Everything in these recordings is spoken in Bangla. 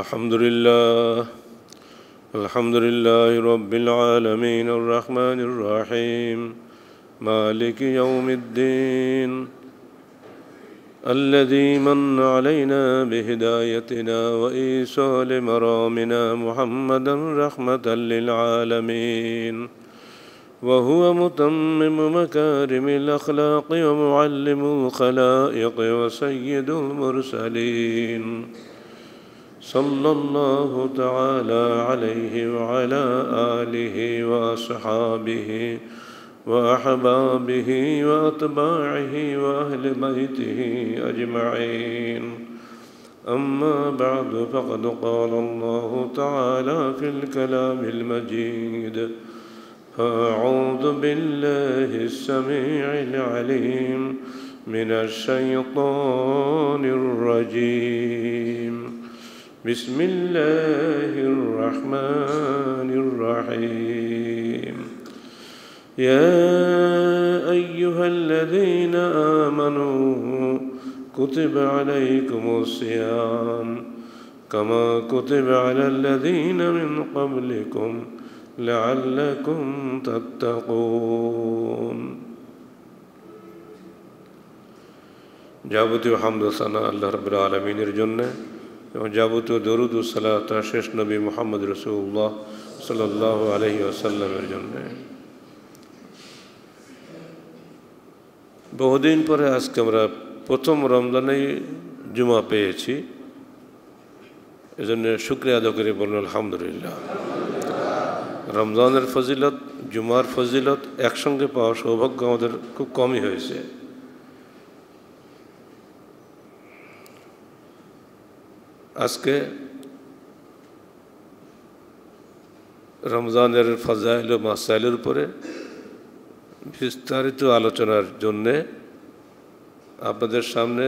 الحمد لله الحمد لله رب العالمين الرحمن الرحيم مالك يوم الدين الذي من علينا بهدايتنا وإيصال مرامنا محمدا رحمة للعالمين وهو متمم مكارم الأخلاق ومعلم الخلائق وسيد المرسلين صلى الله تعالى عليه وعلى اله واصحابه واحبابه واتباعه واهل بيته اجمعين اما بعد فقد قال الله تعالى في الكلام المجيد فاعوذ بالله السميع العليم من الشيطان الرجيم بسم الله الرحمن الرحيم يا أيها الذين آمنوا كتب عليكم الصيام كما كتب على الذين من قبلكم لعلكم تتقون যাবতীয় হামদ সানা আল্লাহ العالمين আলমিনের জন্যে جبت دورود الصل شیش نبی محمد رسول صلی اللہ علیہ وسلام بہ دن پہ آج کے پرتم رمضان جما پہ جکری بنحمد اللہ رمضان فضلت جمار فضلت ایک سنگے پہ سوباگ کم ہی আজকে রমজানের ফজাইল ও মাসাইলের উপরে বিস্তারিত আলোচনার জন্যে আপনাদের সামনে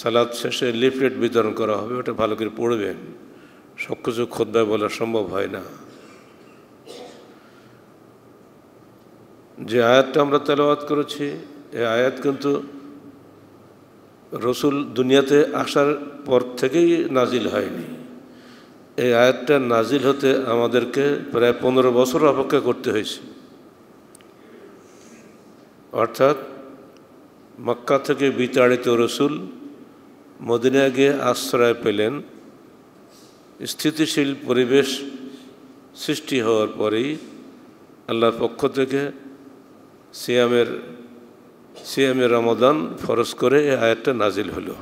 সালাদ শেষে লিফলেট বিতরণ করা হবে ওটা ভালো করে পড়বেন সব কিছু খোদ্দায় বলা সম্ভব হয় না যে আয়াতটা আমরা তেলাবাদ করেছি এই আয়াত কিন্তু রসুল দুনিয়াতে আসার পর থেকেই নাজিল হয়নি এই আয়াতটা নাজিল হতে আমাদেরকে প্রায় পনেরো বছর অপেক্ষা করতে হয়েছে অর্থাৎ মক্কা থেকে বিতাড়িত রসুল মদিনা গিয়ে আশ্রয় পেলেন স্থিতিশীল পরিবেশ সৃষ্টি হওয়ার পরেই আল্লাহর পক্ষ থেকে সিয়ামের সিয়ামে রমাদান ফরজ করে এই আয়াতটা নাজিল হলো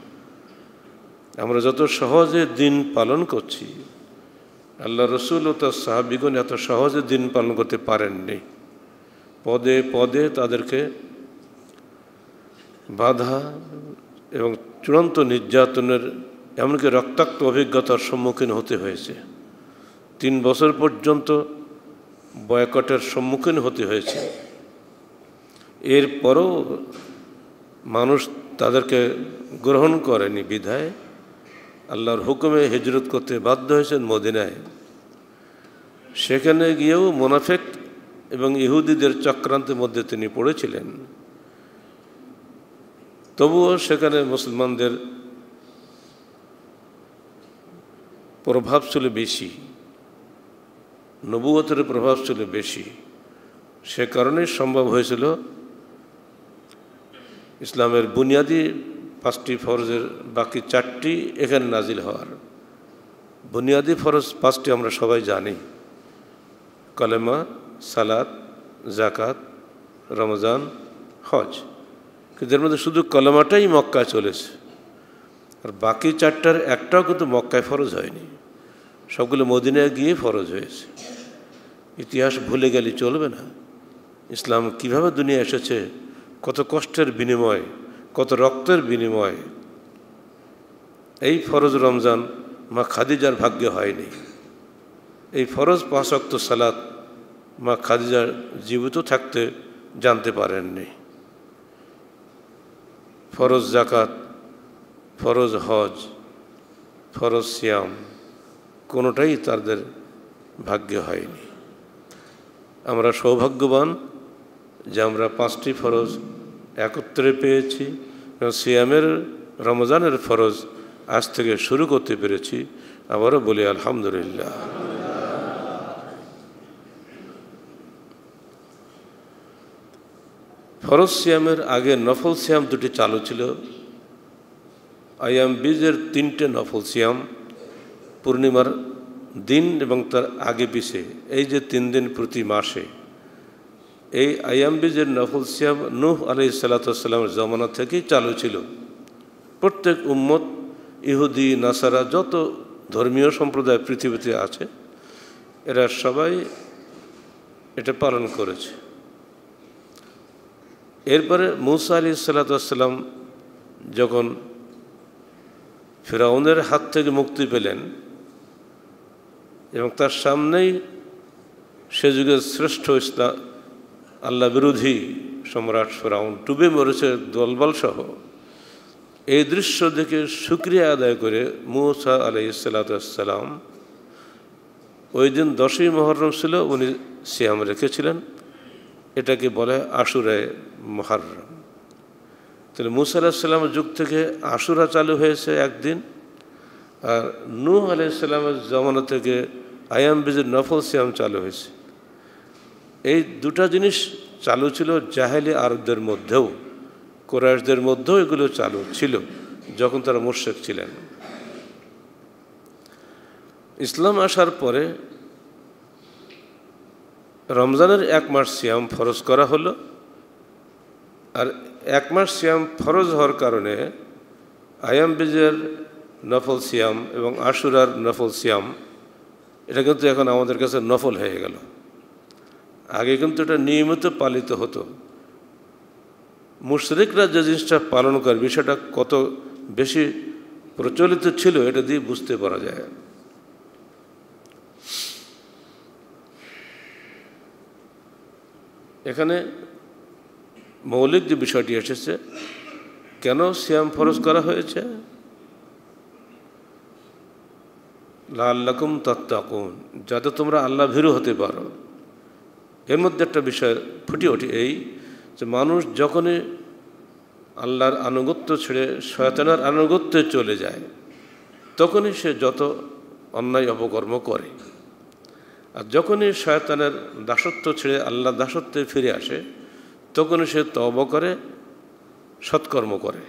আমরা যত সহজে দিন পালন করছি আল্লাহ রসুল ও তার সাহাবিগণ এত সহজে দিন পালন করতে পারেননি পদে পদে তাদেরকে বাধা এবং চূড়ান্ত নির্যাতনের এমনকি রক্তাক্ত অভিজ্ঞতার সম্মুখীন হতে হয়েছে তিন বছর পর্যন্ত বয়কটের সম্মুখীন হতে হয়েছে এরপরও মানুষ তাদেরকে গ্রহণ করেনি বিধায় আল্লাহর হুকুমে হিজরত করতে বাধ্য হয়েছেন মদিনায় সেখানে গিয়েও মোনাফেক এবং ইহুদিদের চক্রান্তের মধ্যে তিনি পড়েছিলেন তবুও সেখানে মুসলমানদের প্রভাব ছিল বেশি নবুয়তের প্রভাব ছিল বেশি সে কারণেই সম্ভব হয়েছিল ইসলামের বুনিয়াদি পাঁচটি ফরজের বাকি চারটি এখানে নাজিল হওয়ার বুনিয়াদি ফরজ পাঁচটি আমরা সবাই জানি কলেমা সালাত জাকাত রমজান হজ কিন্তু এর মধ্যে শুধু কলেমাটাই মক্কায় চলেছে আর বাকি চারটার একটাও কিন্তু মক্কায় ফরজ হয়নি সবগুলো মদিনায় গিয়ে ফরজ হয়েছে ইতিহাস ভুলে গেলে চলবে না ইসলাম কিভাবে দুনিয়া এসেছে কত কষ্টের বিনিময় কত রক্তের বিনিময় এই ফরজ রমজান মা খাদিজার ভাগ্যে হয়নি এই ফরজ পাশক্ত সালাত মা খাদিজার জীবিত থাকতে জানতে পারেননি ফরজ জাকাত ফরজ হজ ফরজ শ্যাম কোনোটাই তাদের ভাগ্যে হয়নি আমরা সৌভাগ্যবান যে আমরা পাঁচটি ফরজ একত্রে পেয়েছি এবং সিয়ামের রমজানের ফরজ আজ থেকে শুরু করতে পেরেছি আবারও বলি আলহামদুলিল্লাহ ফরজ সিয়ামের আগে নফল সিয়াম দুটি চালু ছিল আয়াম বীজের তিনটে নফল সিয়াম পূর্ণিমার দিন এবং তার আগে পিছে এই যে তিন দিন প্রতি মাসে এই আয়াম্বিজের নফল সিয়াম নুহ আলি সাল্লাতামের জমানা থেকেই চালু ছিল প্রত্যেক উম্মত ইহুদি নাসারা যত ধর্মীয় সম্প্রদায় পৃথিবীতে আছে এরা সবাই এটা পালন করেছে এরপরে মুসা আলি সাল্লাতাম যখন ফেরাউনের হাত থেকে মুক্তি পেলেন এবং তার সামনেই সে যুগের শ্রেষ্ঠ ইসলাম আল্লাহ বিরোধী সম্রাট ফেরাউন টুবে মরেছে দলবলসহ এই দৃশ্য দেখে সুক্রিয়া আদায় করে মুসা আলি সালাতাম ওই দিন দশই মহরম ছিল উনি সিয়াম রেখেছিলেন এটাকে বলে আশুরায় মহরম তাহলে মুসা আলাহিসাল্লামের যুগ থেকে আশুরা চালু হয়েছে একদিন আর নূ আলাইসাল্লামের জমানা থেকে আয়াম বিজির নফল সিয়াম চালু হয়েছে এই দুটা জিনিস চালু ছিল জাহেলি আরবদের মধ্যেও কোরআশদের মধ্যেও এগুলো চালু ছিল যখন তারা মোর্শেক ছিলেন ইসলাম আসার পরে রমজানের এক মাস সিয়াম ফরজ করা হলো আর এক মাস সিয়াম ফরজ হওয়ার কারণে আয়াম বীজের নফল সিয়াম এবং আশুরার নফল সিয়াম এটা কিন্তু এখন আমাদের কাছে নফল হয়ে গেল আগে কিন্তু এটা নিয়মিত পালিত হতো মুশরিকরা যে জিনিসটা পালন করে বিষয়টা কত বেশি প্রচলিত ছিল এটা দিয়ে বুঝতে পারা যায় এখানে মৌলিক যে বিষয়টি এসেছে কেন সিয়াম ফরজ করা হয়েছে লাল্লাকুম তত্তাকুন যাতে তোমরা আল্লাহ ভীরু হতে পারো এর মধ্যে একটা বিষয় ফুটে ওঠে এই যে মানুষ যখনই আল্লাহর আনুগত্য ছেড়ে শয়তানার আনুগত্যে চলে যায় তখনই সে যত অন্যায় অপকর্ম করে আর যখনই শয়তানের দাসত্ব ছেড়ে আল্লাহ দাসত্বে ফিরে আসে তখনই সে তব করে সৎকর্ম করে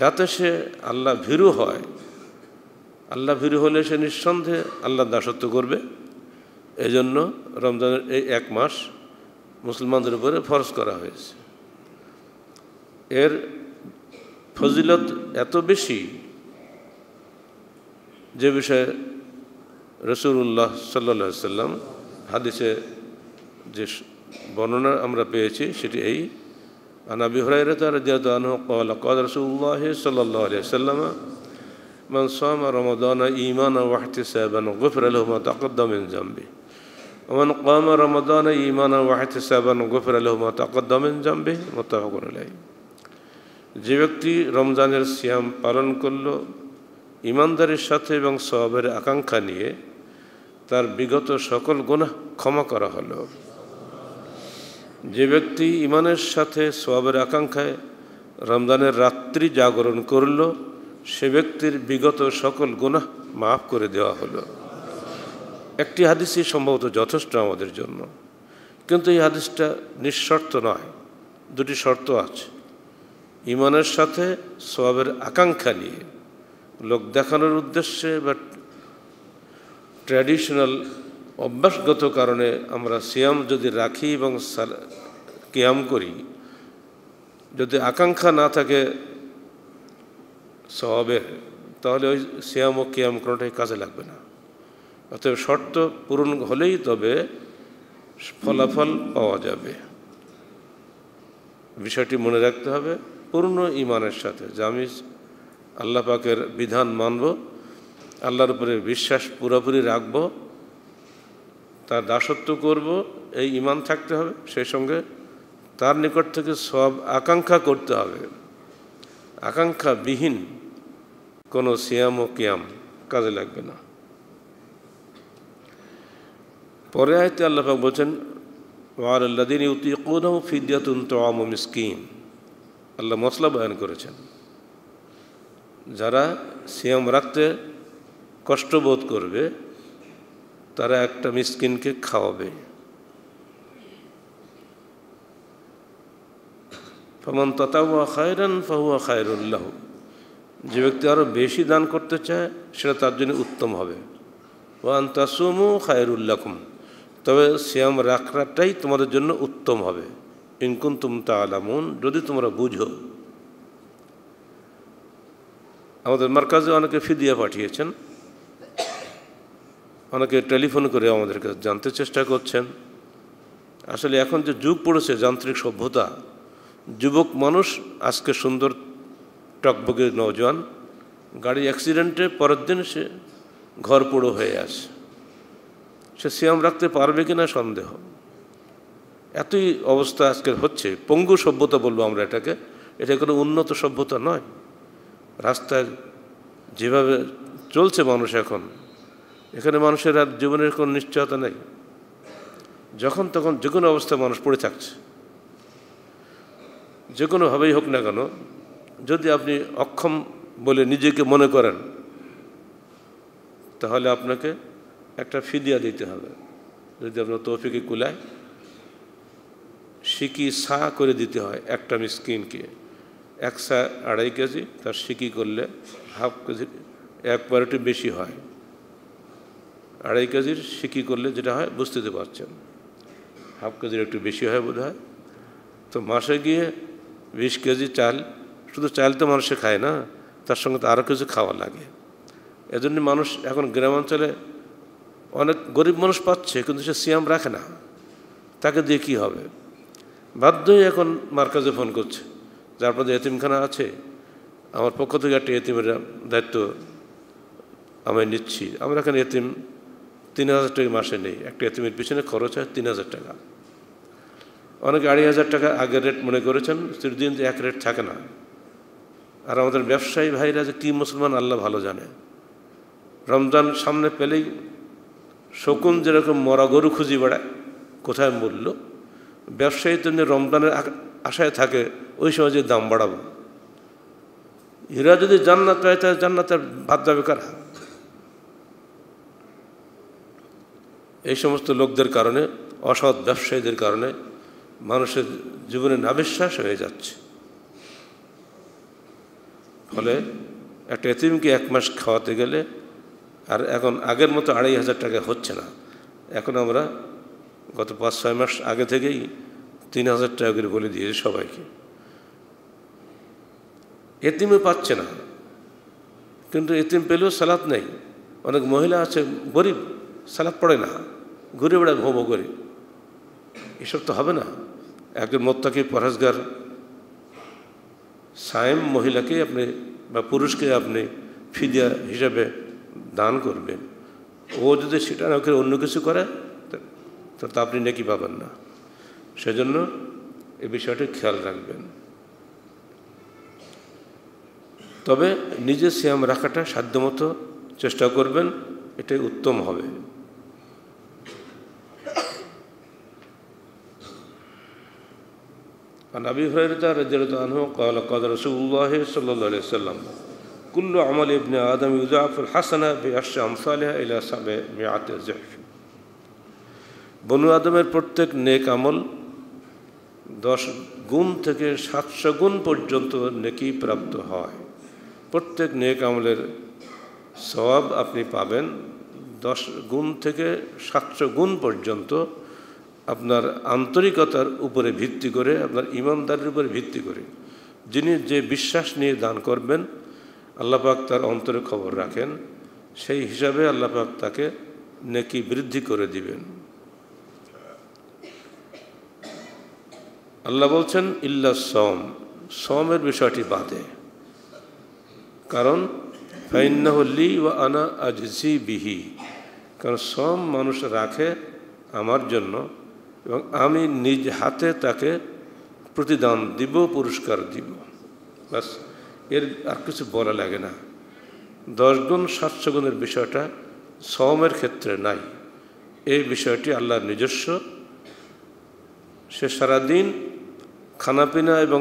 যাতে সে আল্লাহ ভীরু হয় আল্লাহ ভীরু হলে সে নিঃসন্দেহে আল্লাহ দাসত্ব করবে এই জন্য রমজানের এই এক মাস মুসলমানদের উপরে ফরজ করা হয়েছে এর ফজিলত এত বেশি যে বিষয়ে রসুল্লাহ সাল্লা সাল্লাম হাদিসে যে বর্ণনা আমরা পেয়েছি সেটি এই আনাবি হরাইরতারসুল্লাহ সাল্লাম মান সামা রমদানা ইমান ওয়াহতিসাবান গফর আলহমা তাকদ্দামিন জাম্বি ومن قام رمضان إيمانا واحتسابا غفر له ما تقدم من ذنبه متفق عليه যে ব্যক্তি রমজানের সিয়াম পালন করল ইমানদারের সাথে এবং সবের আকাঙ্ক্ষা নিয়ে তার বিগত সকল গুনাহ ক্ষমা করা হলো যে ব্যক্তি ইমানের সাথে সবের আকাঙ্ক্ষায় রমজানের রাত্রি জাগরণ করল সে ব্যক্তির বিগত সকল গুনাহ মাফ করে দেওয়া হলো একটি হাদিসই সম্ভবত যথেষ্ট আমাদের জন্য কিন্তু এই হাদিসটা নিঃশর্ত নয় দুটি শর্ত আছে ইমানের সাথে সবাবের আকাঙ্ক্ষা নিয়ে লোক দেখানোর উদ্দেশ্যে বা ট্র্যাডিশনাল অভ্যাসগত কারণে আমরা সিয়াম যদি রাখি এবং কিয়াম করি যদি আকাঙ্ক্ষা না থাকে সবাবের তাহলে ওই সিয়াম ও কিয়াম কোনোটাই কাজে লাগবে না অতএব শর্ত পূরণ হলেই তবে ফলাফল পাওয়া যাবে বিষয়টি মনে রাখতে হবে পূর্ণ ইমানের সাথে যে আমি আল্লাহ পাকের বিধান মানব আল্লাহর উপরে বিশ্বাস পুরোপুরি রাখব তার দাসত্ব করব এই ইমান থাকতে হবে সেই সঙ্গে তার নিকট থেকে সব আকাঙ্ক্ষা করতে হবে আকাঙ্ক্ষা বিহীন কোনো সিয়াম ও কিয়াম কাজে লাগবে না পরে আয়তে আল্লাহ বলছেন ওয়ার আল্লাদিন ইউতিকুনও ফিদিয়াতুন তোয়াম মিসকিন আল্লাহ মশলা বয়ান করেছেন যারা সিয়াম রাখতে কষ্ট বোধ করবে তারা একটা মিসকিনকে খাওয়াবে ফমন ততাবুয়া খায়রান ফাহুয়া খায়রুল্লাহ যে ব্যক্তি আরও বেশি দান করতে চায় সেটা তার জন্য উত্তম হবে ওয়ান তাসুমু খায়রুল্লাহম তবে সিয়াম রাখাটাই তোমাদের জন্য উত্তম হবে ইনকুন তুমতা আলামুন যদি তোমরা বুঝো আমাদের মার্কাজে অনেকে ফিদিয়া পাঠিয়েছেন অনেকে টেলিফোন করে আমাদের কাছে জানতে চেষ্টা করছেন আসলে এখন যে যুগ পড়েছে যান্ত্রিক সভ্যতা যুবক মানুষ আজকে সুন্দর টকবগের নজওয়ান গাড়ি অ্যাক্সিডেন্টে পরের দিন সে ঘর পোড়ো হয়ে আসে সে সিয়াম রাখতে পারবে কিনা সন্দেহ এতই অবস্থা আজকের হচ্ছে পঙ্গু সভ্যতা বলবো আমরা এটাকে এটা কোনো উন্নত সভ্যতা নয় রাস্তায় যেভাবে চলছে মানুষ এখন এখানে মানুষের আর জীবনের কোনো নিশ্চয়তা নেই যখন তখন যে কোনো অবস্থায় মানুষ পড়ে থাকছে যে কোনোভাবেই হোক না কেন যদি আপনি অক্ষম বলে নিজেকে মনে করেন তাহলে আপনাকে একটা ফিদিয়া দিতে হবে যদি আপনার তৌফিকে কুলায় সিকি সা করে দিতে হয় একটা মিসকিনকে এক সা আড়াই কেজি তার সিকি করলে হাফ কেজি এক বারোটি বেশি হয় আড়াই কেজির সিকি করলে যেটা হয় বুঝতে পারছেন হাফ কেজির একটু বেশি হয় বোধ হয় তো মাসে গিয়ে বিশ কেজি চাল শুধু চাল তো মানুষে খায় না তার সঙ্গে তো আরও কিছু খাওয়া লাগে এজন্য মানুষ এখন গ্রামাঞ্চলে অনেক গরিব মানুষ পাচ্ছে কিন্তু সে সিয়াম রাখে না তাকে দিয়ে কী হবে বাধ্যই এখন মার্কাজে ফোন করছে যে আপনাদের এতিমখানা আছে আমার পক্ষ থেকে একটা এতিমের দায়িত্ব আমি নিচ্ছি আমরা এখানে এতিম তিন হাজার টাকা মাসে নেই একটা এতিমের পিছনে খরচ হয় তিন হাজার টাকা অনেকে আড়াই হাজার টাকা আগের রেট মনে করেছেন চিরদিন যে এক রেট থাকে না আর আমাদের ব্যবসায়ী ভাইরা যে কী মুসলমান আল্লাহ ভালো জানে রমজান সামনে পেলেই শকুন যেরকম মরা গরু খুঁজি বেড়ায় কোথায় মূল্য ব্যবসায়ী তেমনি রমজানের আশায় থাকে ওই সময় যে দাম বাড়াবো এরা যদি জান্নাত পায় তাহলে জান্নাতের ভাত যাবে কারা এই সমস্ত লোকদের কারণে অসৎ ব্যবসায়ীদের কারণে মানুষের জীবনে নাবিশ্বাস হয়ে যাচ্ছে ফলে একটা এতিমকে এক মাস খাওয়াতে গেলে আর এখন আগের মতো আড়াই হাজার টাকা হচ্ছে না এখন আমরা গত পাঁচ ছয় মাস আগে থেকেই তিন হাজার টাকা করে বলে দিয়েছি সবাইকে এতিমে পাচ্ছে না কিন্তু এতিম পেলেও সালাত নেই অনেক মহিলা আছে গরিব সালাত পড়ে না ঘুরে বেড়া ঘুমো করে এসব তো হবে না একজন মোত্তাকে পরহেজগার সায়েম মহিলাকে আপনি বা পুরুষকে আপনি ফিদিয়া হিসাবে দান করবেন ও যদি সেটা না করে অন্য কিছু করে তা আপনি নাকি পাবেন না সেজন্য এ বিষয়টি খেয়াল রাখবেন তবে নিজে শ্যাম রাখাটা সাধ্যমতো চেষ্টা করবেন এটাই উত্তম হবে আর নাবি هريرة রাজ্যের الله عنه قال قال رسول সাল্লাম কুল্ল আমল ইবনে আদম ইউজাফুল হাসানা বেআশ ইলা সাবে বনু আদমের প্রত্যেক নেক আমল দশ গুণ থেকে সাতশো গুণ পর্যন্ত নেকি প্রাপ্ত হয় প্রত্যেক নেক আমলের সবাব আপনি পাবেন দশ গুণ থেকে সাতশো গুণ পর্যন্ত আপনার আন্তরিকতার উপরে ভিত্তি করে আপনার ইমানদারের উপরে ভিত্তি করে যিনি যে বিশ্বাস নিয়ে দান করবেন আল্লাপাক তার অন্তরে খবর রাখেন সেই হিসাবে আল্লাপাক তাকে নেকি বৃদ্ধি করে দিবেন আল্লাহ বলছেন ইল্লা সম সমের বিষয়টি বাদে কারণ ফাইন্নাহলি ওয়া আনা আজি বিহি কারণ সম মানুষ রাখে আমার জন্য এবং আমি নিজ হাতে তাকে প্রতিদান দিব পুরস্কার দিব ব্যাস এর আর কিছু বলা লাগে না দশ গুণ সাতশো গুণের বিষয়টা সমের ক্ষেত্রে নাই এই বিষয়টি আল্লাহর নিজস্ব সে সারাদিন খানাপিনা এবং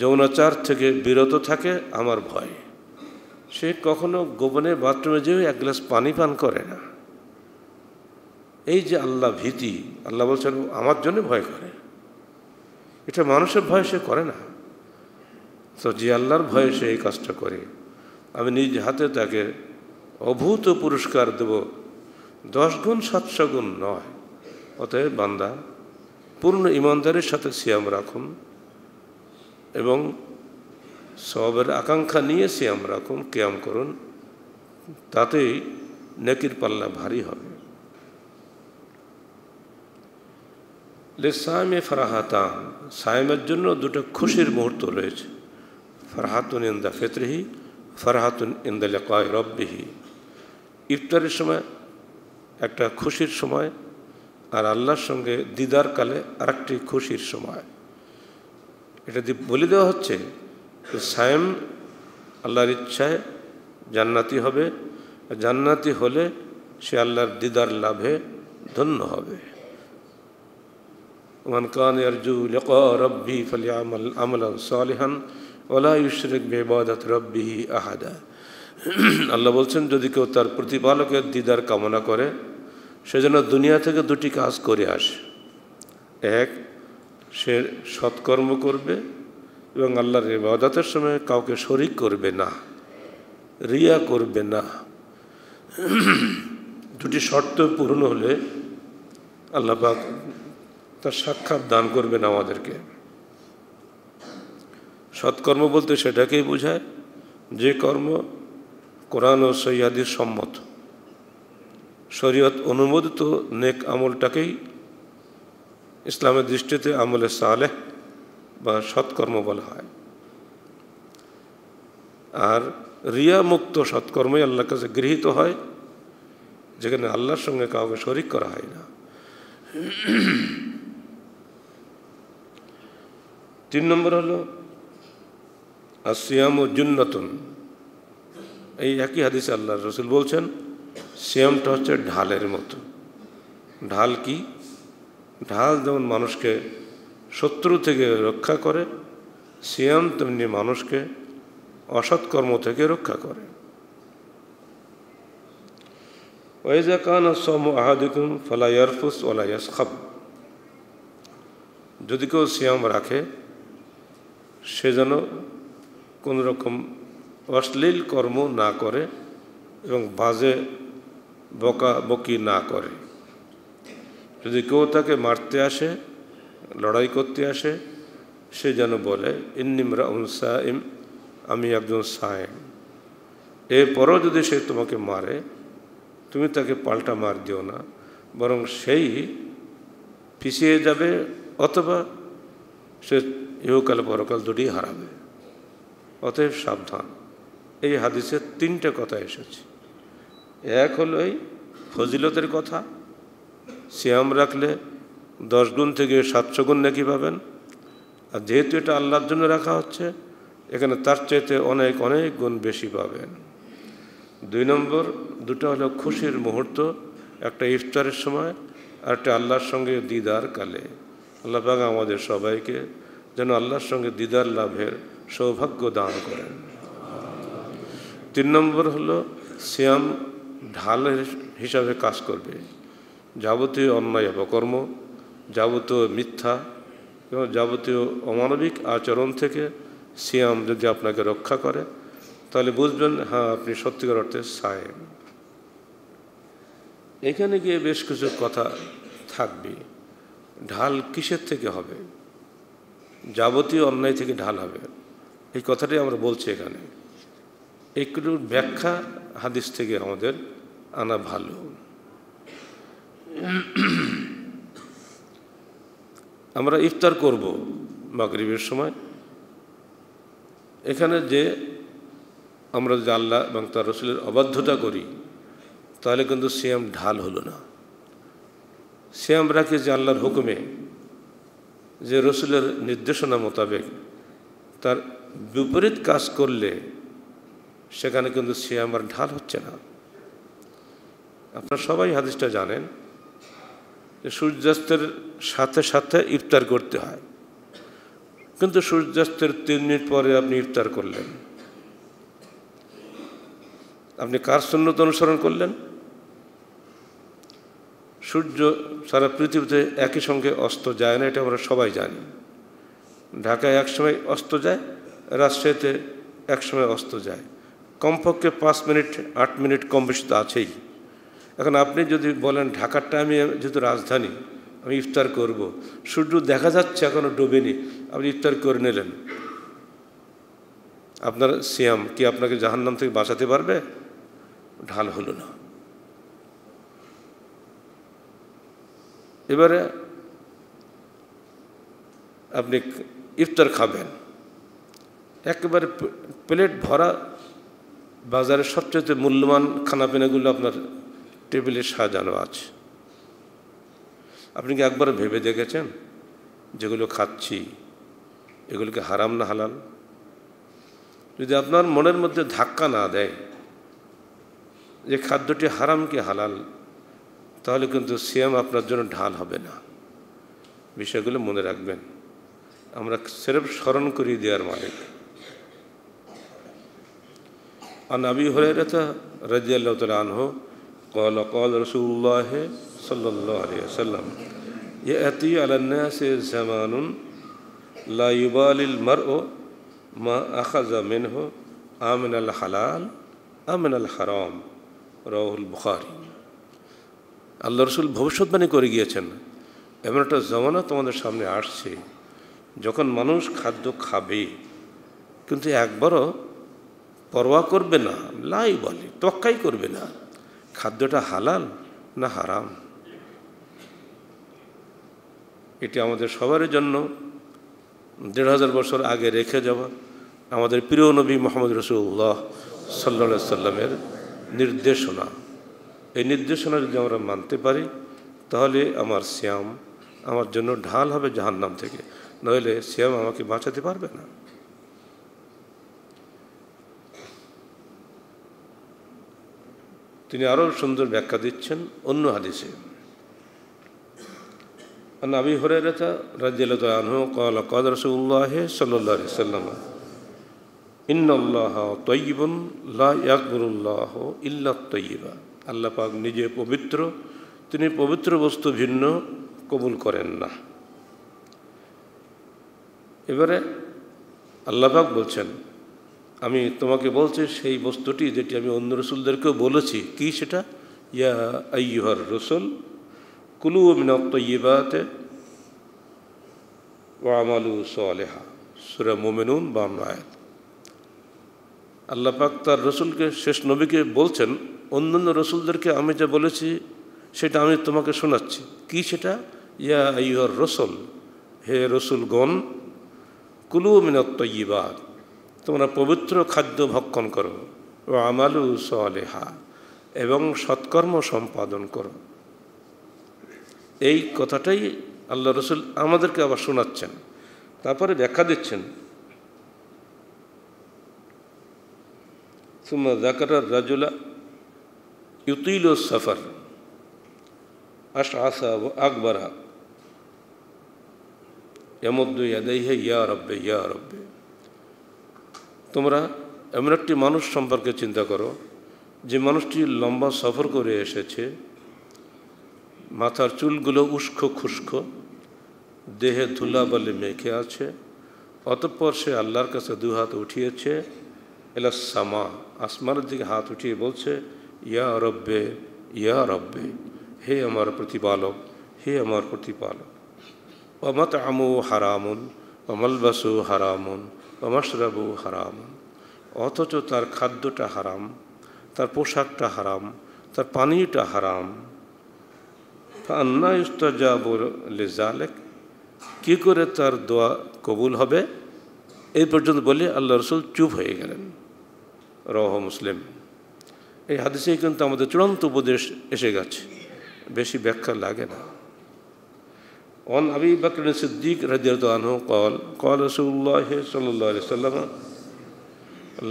যৌনাচার থেকে বিরত থাকে আমার ভয় সে কখনো গোপনে বাথরুমে যেও এক গ্লাস পানি পান করে না এই যে আল্লাহ ভীতি আল্লাহ বলছেন আমার জন্য ভয় করে এটা মানুষের ভয় সে করে না তো জি আল্লাহর ভয়ে সে এই কাজটা করে আমি নিজ হাতে তাকে অভূত পুরস্কার দেব দশ গুণ সাতশো গুণ নয় অতএব বান্দা পূর্ণ ইমানদারের সাথে সিয়াম রাখুন এবং সবের আকাঙ্ক্ষা নিয়ে সিয়াম রাখুন ক্যাম করুন তাতেই নেকির পাল্লা ভারী হবে লেসামে ফারাহাতাম সায়েমের জন্য দুটো খুশির মুহূর্ত রয়েছে ফরহাতুন ইন্দা ফেতরিহি ফরহাতুন ইন্দা লেকায় রব্বিহি ইফতারের সময় একটা খুশির সময় আর আল্লাহর সঙ্গে দিদার কালে আরেকটি খুশির সময় এটা বলে দেওয়া হচ্ছে সায়েম আল্লাহর ইচ্ছায় জান্নাতি হবে জান্নাতি হলে সে আল্লাহর দিদার লাভে ধন্য হবে ومن كان يرجو لقاء ربه فليعمل عملا صالحا ولا يشرك بعبادة ربه أحدا আল্লাহ বলছেন যদি কেউ তার প্রতিপালকের দিদার কামনা করে সেজন্য দুনিয়া থেকে দুটি কাজ করে আসে এক সে সৎকর্ম করবে এবং আল্লাহর ইবাদতের সময় কাউকে শরিক করবে না রিয়া করবে না দুটি শর্ত পূর্ণ হলে আল্লাহ তার সাক্ষাৎ দান করবেন আমাদেরকে সৎকর্ম বলতে সেটাকেই বোঝায় যে কর্ম কোরআন ও সৈয়াদির সম্মত শরীয়ত অনুমোদিত নেক আমলটাকেই ইসলামের দৃষ্টিতে আমলে সালেহ বা সৎকর্ম বলা হয় আর রিয়া মুক্ত সৎকর্মই আল্লাহর কাছে গৃহীত হয় যেখানে আল্লাহর সঙ্গে কাউকে শরিক করা হয় না তিন নম্বর হলো আসিয়াম ও জুন্নাতন এই একই হাদিসে আল্লাহ রসুল বলছেন সিয়ামটা হচ্ছে ঢালের মতো ঢাল কি ঢাল যেমন মানুষকে শত্রু থেকে রক্ষা করে সিয়াম তেমনি মানুষকে অসৎকর্ম থেকে রক্ষা করে ওয়েজা কান সম আহাদিকুম ফলা ইয়ারফুস ওলা ইয়াস যদি কেউ সিয়াম রাখে সে যেন কোনো রকম অশ্লীল কর্ম না করে এবং বাজে বকা বকি না করে যদি কেউ তাকে মারতে আসে লড়াই করতে আসে সে যেন বলে ইন্নিমরা ইম আমি একজন সায়েম এরপরও যদি সে তোমাকে মারে তুমি তাকে পাল্টা মার দিও না বরং সেই পিছিয়ে যাবে অথবা সে ইহকাল পরকাল দুটি হারাবে অতএব সাবধান এই হাদিসের তিনটে কথা এসেছে এক হলো এই ফজিলতের কথা শ্যাম রাখলে দশ গুণ থেকে সাতশো গুণ নাকি পাবেন আর যেহেতু এটা আল্লাহর জন্য রাখা হচ্ছে এখানে তার চাইতে অনেক অনেক গুণ বেশি পাবেন দুই নম্বর দুটো হলো খুশির মুহূর্ত একটা ইফতারের সময় আর একটা আল্লাহর সঙ্গে দিদার কালে আল্লাহ পাক আমাদের সবাইকে যেন আল্লাহর সঙ্গে দিদার লাভের সৌভাগ্য দান করেন তিন নম্বর হলো শ্যাম ঢাল হিসাবে কাজ করবে যাবতীয় অন্যায় অপকর্ম যাবতীয় মিথ্যা এবং যাবতীয় অমানবিক আচরণ থেকে শ্যাম যদি আপনাকে রক্ষা করে তাহলে বুঝবেন হ্যাঁ আপনি সত্যিকার অর্থে সায়েম এখানে গিয়ে বেশ কিছু কথা থাকবে ঢাল কিসের থেকে হবে যাবতীয় অন্যায় থেকে ঢাল হবে এই কথাটাই আমরা বলছি এখানে একটু ব্যাখ্যা হাদিস থেকে আমাদের আনা ভালো আমরা ইফতার করব মাগরীবের সময় এখানে যে আমরা যদি আল্লাহ এবং তার রসুলের অবাধ্যতা করি তাহলে কিন্তু শ্যাম ঢাল হলো না শ্যাম রাখে যে আল্লাহর হুকুমে যে রসুলের নির্দেশনা মোতাবেক তার বিপরীত কাজ করলে সেখানে কিন্তু সে আমার ঢাল হচ্ছে না আপনার সবাই হাদিসটা জানেন যে সূর্যাস্তের সাথে সাথে ইফতার করতে হয় কিন্তু সূর্যাস্তের তিন মিনিট পরে আপনি ইফতার করলেন আপনি কার সুন্নত অনুসরণ করলেন সূর্য সারা পৃথিবীতে একই সঙ্গে অস্ত যায় না এটা আমরা সবাই জানি ঢাকায় একসময় অস্ত যায় রাজশাহীতে একসময় অস্ত যায় কমপক্ষে পাঁচ মিনিট আট মিনিট কম বেশি তো আছেই এখন আপনি যদি বলেন ঢাকার টাইমে যেহেতু রাজধানী আমি ইফতার করব। সূর্য দেখা যাচ্ছে এখনও ডোবেনি আপনি ইফতার করে নিলেন আপনার সিয়াম কি আপনাকে জাহান্নাম থেকে বাঁচাতে পারবে ঢাল হলো না এবারে আপনি ইফতার খাবেন একেবারে প্লেট ভরা বাজারের সবচেয়ে মূল্যবান খানাপিনাগুলো আপনার টেবিলে সাজানো আছে আপনি কি একবার ভেবে দেখেছেন যেগুলো খাচ্ছি এগুলোকে হারাম না হালাল যদি আপনার মনের মধ্যে ধাক্কা না দেয় যে খাদ্যটি হারাম কি হালাল تاہلے کنتو سیام اپنا جنو ڈھال ہو بینا بیشہ گلے مونے رکھ بین امرا صرف شرن کری دیار مالک ان ابی حریرہ رضی اللہ تعالیٰ عنہ قال قال رسول اللہ صلی اللہ علیہ وسلم یہ اتی علی الناس زمان لا یبالی المرء ما اخذ منہ آمن الحلال آمن الحرام روح البخاری আল্লাহ রসুল ভবিষ্যৎবাণী করে গিয়েছেন এমন একটা জমানা তোমাদের সামনে আসছে যখন মানুষ খাদ্য খাবে কিন্তু একবারও পরোয়া করবে না লাই বলে তক্কাই করবে না খাদ্যটা হালাল না হারাম এটি আমাদের সবার জন্য দেড় হাজার বছর আগে রেখে যাওয়া আমাদের প্রিয় নবী মোহাম্মদ রসুল্লাহ সাল্লা সাল্লামের নির্দেশনা এই নির্দেশনা যদি আমরা মানতে পারি তাহলে আমার শ্যাম আমার জন্য ঢাল হবে জাহান্নাম থেকে নইলে শ্যাম আমাকে বাঁচাতে পারবে না তিনি আরও সুন্দর ব্যাখ্যা দিচ্ছেন অন্য হাদিসে নাবি হরে রাজিয়াল্লাহু আনহু قال قال رسول الله صلى الله عليه وسلم ان الله আল্লাহ পাক নিজে পবিত্র তিনি পবিত্র বস্তু ভিন্ন কবুল করেন না এবারে আল্লাপাক বলছেন আমি তোমাকে বলছি সেই বস্তুটি যেটি আমি অন্য রসুলদেরকেও বলেছি কি সেটা ইয়া আইহর রসুল কুলু মিনাত্তবাতে ওয়ামালু সালেহা সুরা মোমেনুন বামনায়াত আল্লাপাক তার রসুলকে শেষ নবীকে বলছেন অন্যান্য রসুলদেরকে আমি যা বলেছি সেটা আমি তোমাকে শোনাচ্ছি কি সেটা ইয়া ইয়র রসুল হে রসুলগণ কুলু মিনত্তইবাদ তোমরা পবিত্র খাদ্য ভক্ষণ করো ও আমালু সলেহা এবং সৎকর্ম সম্পাদন করো এই কথাটাই আল্লাহ রসুল আমাদেরকে আবার শোনাচ্ছেন তারপরে ব্যাখ্যা দিচ্ছেন ثم ذكر الرجل يطيل السفر أشعث وأكبر يمد يديه يا رب يا رب তোমরা এমন একটি মানুষ সম্পর্কে চিন্তা করো যে মানুষটি লম্বা সফর করে এসেছে মাথার চুলগুলো উস্কো খুস্কো দেহে ধুলা বলে মেখে আছে অতঃপর সে আল্লাহর কাছে দুহাত উঠিয়েছে সামা আসমানের দিকে হাত উঠিয়ে বলছে ইয়া রব্বে ইয়া রব্বে হে আমার প্রতিপালক হে আমার প্রতিপালক অমত আমু হারামুন অমলবাসু হারামুন অমশরাবু হারামুন অথচ তার খাদ্যটা হারাম তার পোশাকটা হারাম তার পানীয়টা হারাম আন্না ইস্তাজাবুর লেজালেক কি করে তার দোয়া কবুল হবে এই পর্যন্ত বলে আল্লাহ রসুল চুপ হয়ে গেলেন রহ মুসলিম এই হাদিসেই কিন্তু আমাদের চূড়ান্ত উপদেশ এসে গেছে বেশি ব্যাখ্যা লাগে না অন আবি বকর সিদ্দিক রাজিয়ালহ কল কল রসুল্লাহ সাল্লাহ সাল্লাম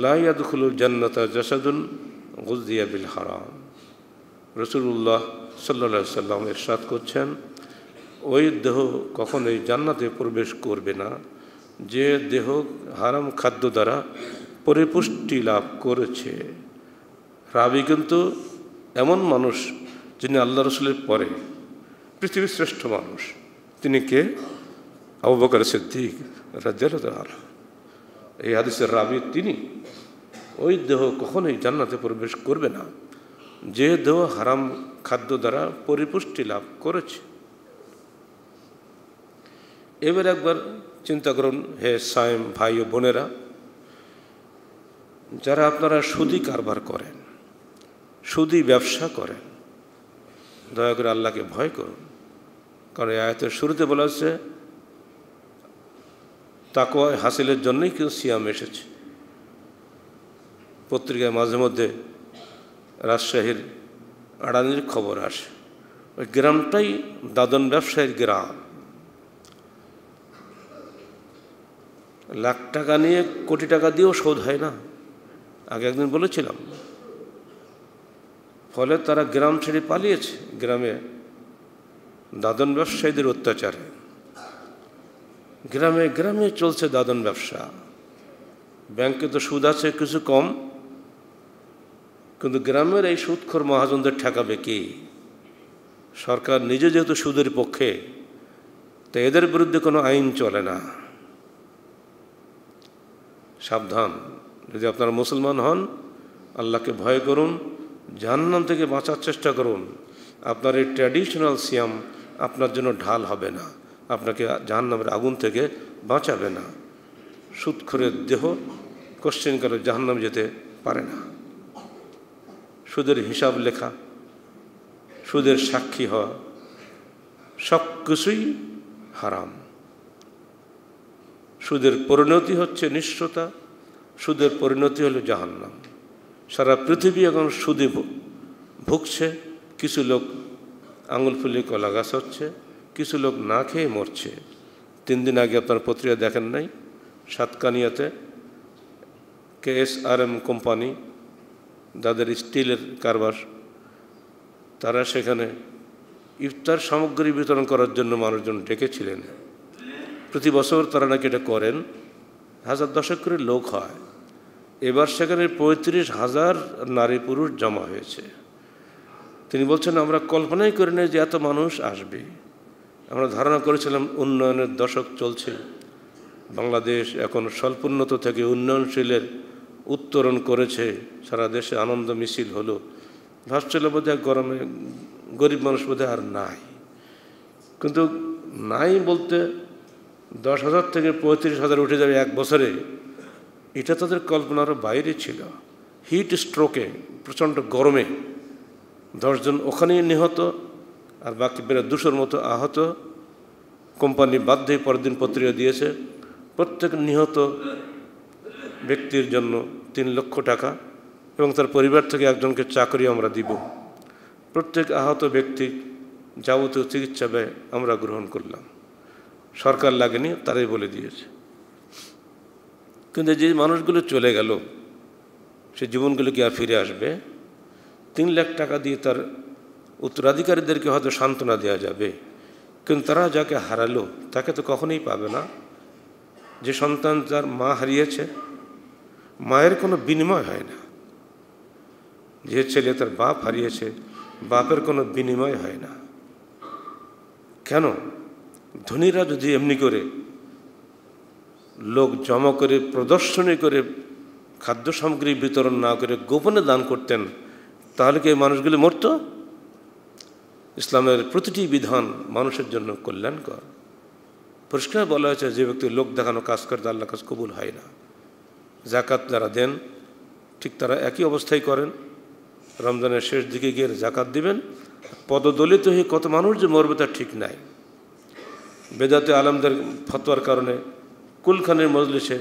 লাইয়াদুল জন্নত জসাদুন গুজিয়া বিল হারাম রসুল্লাহ সাল্লা সাল্লাম এরশাদ করছেন ওই দেহ কখনোই জান্নাতে প্রবেশ করবে না যে দেহ হারাম খাদ্য দ্বারা পরিপুষ্টি লাভ করেছে রাবি কিন্তু এমন মানুষ যিনি আল্লাহ রসুলের পরে পৃথিবীর শ্রেষ্ঠ মানুষ তিনি কে আবু বকর সিদ্দিক রাজ্জাল এই হাদিসের রাবি তিনি ওই দেহ কখনোই জান্নাতে প্রবেশ করবে না যে দেহ হারাম খাদ্য দ্বারা পরিপুষ্টি লাভ করেছে এবার একবার চিন্তা করুন হে সায়েম ভাই ও বোনেরা যারা আপনারা সুদি কারবার করেন সুদি ব্যবসা করেন দয়া করে আল্লাহকে ভয় করুন কারণ এই আয়তের শুরুতে বলা হচ্ছে তাকোয়া হাসিলের জন্যই কিন্তু সিয়াম এসেছে পত্রিকায় মাঝে মধ্যে রাজশাহীর আড়ানির খবর আসে ওই গ্রামটাই দাদন ব্যবসায়ীর গ্রাম লাখ টাকা নিয়ে কোটি টাকা দিয়েও শোধ হয় না আগে একদিন বলেছিলাম ফলে তারা গ্রাম ছেড়ে পালিয়েছে গ্রামে দাদন ব্যবসায়ীদের অত্যাচারে গ্রামে গ্রামে চলছে দাদন ব্যবসা ব্যাংকে তো সুদ আছে কিছু কম কিন্তু গ্রামের এই সুৎখর মহাজনদের ঠেকাবে কি সরকার নিজে যেহেতু সুদের পক্ষে তো এদের বিরুদ্ধে কোনো আইন চলে না সাবধান যদি আপনারা মুসলমান হন আল্লাহকে ভয় করুন জাহান্নাম থেকে বাঁচার চেষ্টা করুন আপনার এই ট্র্যাডিশনাল সিয়াম আপনার জন্য ঢাল হবে না আপনাকে জাহান্নামের আগুন থেকে বাঁচাবে না সুৎখরের দেহ কোশ্চেন করে জাহান্নাম যেতে পারে না সুদের হিসাব লেখা সুদের সাক্ষী হওয়া সব কিছুই হারাম সুদের পরিণতি হচ্ছে নিঃস্বতা সুদের পরিণতি হলো জাহান্নাম সারা পৃথিবী এখন সুদে ভুগছে কিছু লোক আঙুল ফুলি কলা গাছ হচ্ছে কিছু লোক না খেয়ে মরছে তিন দিন আগে আপনার পত্রিকা দেখেন নাই সাতকানিয়াতে K S R M company যাদের স্টিলের কারবার তারা সেখানে ইফতার সামগ্রী বিতরণ করার জন্য মানুষজন ডেকেছিলেন প্রতি বছর তারা নাকি এটা করেন হাজার দশক করে লোক হয় এবার সেখানে পঁয়ত্রিশ হাজার নারী পুরুষ জমা হয়েছে তিনি বলছেন আমরা কল্পনাই করি না যে এত মানুষ আসবে আমরা ধারণা করেছিলাম উন্নয়নের দশক চলছে বাংলাদেশ এখন স্বল্পোন্নত থেকে উন্নয়নশীলের উত্তরণ করেছে সারা দেশে আনন্দ মিছিল হলো ভাবছিল বোধহয় গরমে গরিব মানুষ বোধে আর নাই কিন্তু নাই বলতে দশ হাজার থেকে পঁয়ত্রিশ হাজার উঠে যাবে এক বছরে এটা তাদের কল্পনার বাইরে ছিল হিট স্ট্রোকে প্রচণ্ড গরমে দশজন ওখানেই নিহত আর বাকি বেড়ে দুশোর মতো আহত কোম্পানি বাধ্য পরের দিন পত্রিকা দিয়েছে প্রত্যেক নিহত ব্যক্তির জন্য তিন লক্ষ টাকা এবং তার পরিবার থেকে একজনকে চাকরি আমরা দিব প্রত্যেক আহত ব্যক্তি যাবতীয় চিকিৎসা ব্যয় আমরা গ্রহণ করলাম সরকার লাগেনি তারাই বলে দিয়েছে কিন্তু যে মানুষগুলো চলে গেল সে জীবনগুলো কি আর ফিরে আসবে তিন লাখ টাকা দিয়ে তার উত্তরাধিকারীদেরকে হয়তো সান্ত্বনা দেওয়া যাবে কিন্তু তারা যাকে হারালো তাকে তো কখনোই পাবে না যে সন্তান তার মা হারিয়েছে মায়ের কোনো বিনিময় হয় না যে ছেলে তার বাপ হারিয়েছে বাপের কোনো বিনিময় হয় না কেন ধনীরা যদি এমনি করে লোক জমা করে প্রদর্শনী করে খাদ্য সামগ্রী বিতরণ না করে গোপনে দান করতেন তাহলে কি মানুষগুলি মরত ইসলামের প্রতিটি বিধান মানুষের জন্য কল্যাণকর পরিষ্কার বলা হয়েছে যে ব্যক্তি লোক দেখানো কাজ করে তার আল্লাহ কাজ কবুল হয় না জাকাত যারা দেন ঠিক তারা একই অবস্থায় করেন রমজানের শেষ দিকে গিয়ে জাকাত দিবেন পদদলিত হয়ে কত মানুষ যে মরবে তার ঠিক নাই বেদাতে আলমদের ফতোয়ার কারণে কুলখানের মজলিসে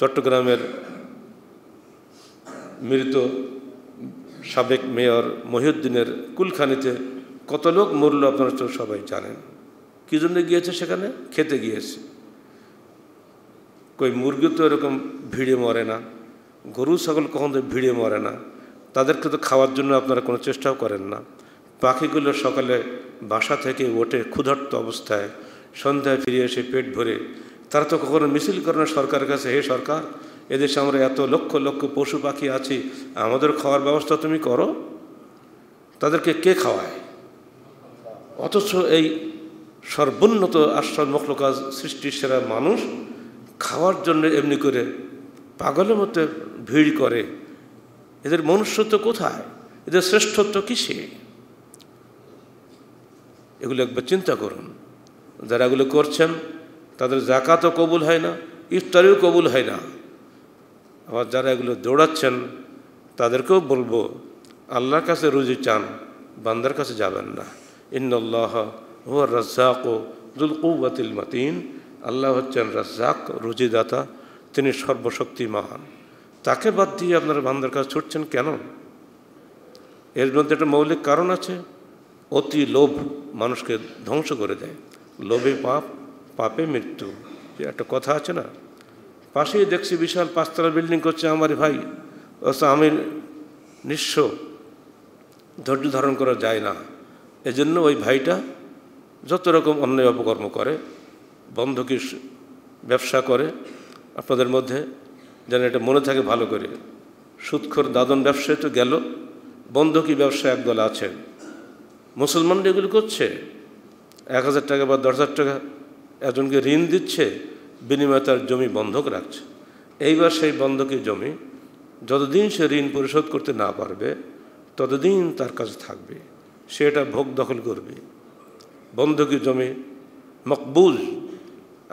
চট্টগ্রামের মৃত সাবেক মেয়র মহিউদ্দিনের কুলখানিতে কত লোক মরল আপনারা তো সবাই জানেন কী জন্য গিয়েছে সেখানে খেতে গিয়েছে কই মুরগি তো এরকম ভিড়ে মরে না গরু ছাগল কখন তো ভিড়ে মরে না তাদেরকে তো খাওয়ার জন্য আপনারা কোনো চেষ্টাও করেন না পাখিগুলো সকালে বাসা থেকে ওঠে ক্ষুধার্ত অবস্থায় সন্ধ্যায় ফিরে এসে পেট ভরে তারা তো কখনো মিছিল করে না সরকারের কাছে হে সরকার এদেশে আমরা এত লক্ষ লক্ষ পশু পাখি আছি আমাদের খাওয়ার ব্যবস্থা তুমি করো তাদেরকে কে খাওয়ায় অথচ এই সর্বোন্নত আশ্রয় মখলকাজ সৃষ্টির সেরা মানুষ খাওয়ার জন্য এমনি করে পাগলের মতো ভিড় করে এদের মনুষ্যত্ব কোথায় এদের শ্রেষ্ঠত্ব কিসে এগুলো একবার চিন্তা করুন যারা এগুলো করছেন তাদের জাকাতও কবুল হয় না ইফতারিও কবুল হয় না আবার যারা এগুলো দৌড়াচ্ছেন তাদেরকেও বলবো আল্লাহর কাছে রুজি চান বান্দার কাছে যাবেন না ইন্নআল্লাহ ও রাজ্জাক ও দুল কৌবাতিল মাতিন আল্লাহ হচ্ছেন রাজ্জাক রুজিদাতা তিনি সর্বশক্তি মহান তাকে বাদ দিয়ে আপনারা বান্দার কাছে ছুটছেন কেন এর মধ্যে একটা মৌলিক কারণ আছে অতি লোভ মানুষকে ধ্বংস করে দেয় লোভে পাপ পাপে মৃত্যু যে একটা কথা আছে না পাশেই দেখছি বিশাল পাঁচতলা বিল্ডিং করছে আমার ভাই অথচ আমি নিঃস্ব ধৈর্য ধারণ করা যায় না এজন্য ওই ভাইটা যত রকম অন্যায় অপকর্ম করে বন্ধকি ব্যবসা করে আপনাদের মধ্যে যেন এটা মনে থাকে ভালো করে সুৎখর দাদন ব্যবসায় তো গেল বন্ধকি ব্যবসা একদল আছে মুসলমানরা এগুলো করছে এক হাজার টাকা বা দশ হাজার টাকা একজনকে ঋণ দিচ্ছে বিনিময়ে তার জমি বন্ধক রাখছে এইবার সেই বন্ধকের জমি যতদিন সে ঋণ পরিশোধ করতে না পারবে ততদিন তার কাছে থাকবে সে এটা ভোগ দখল করবে বন্ধকের জমি মকবুল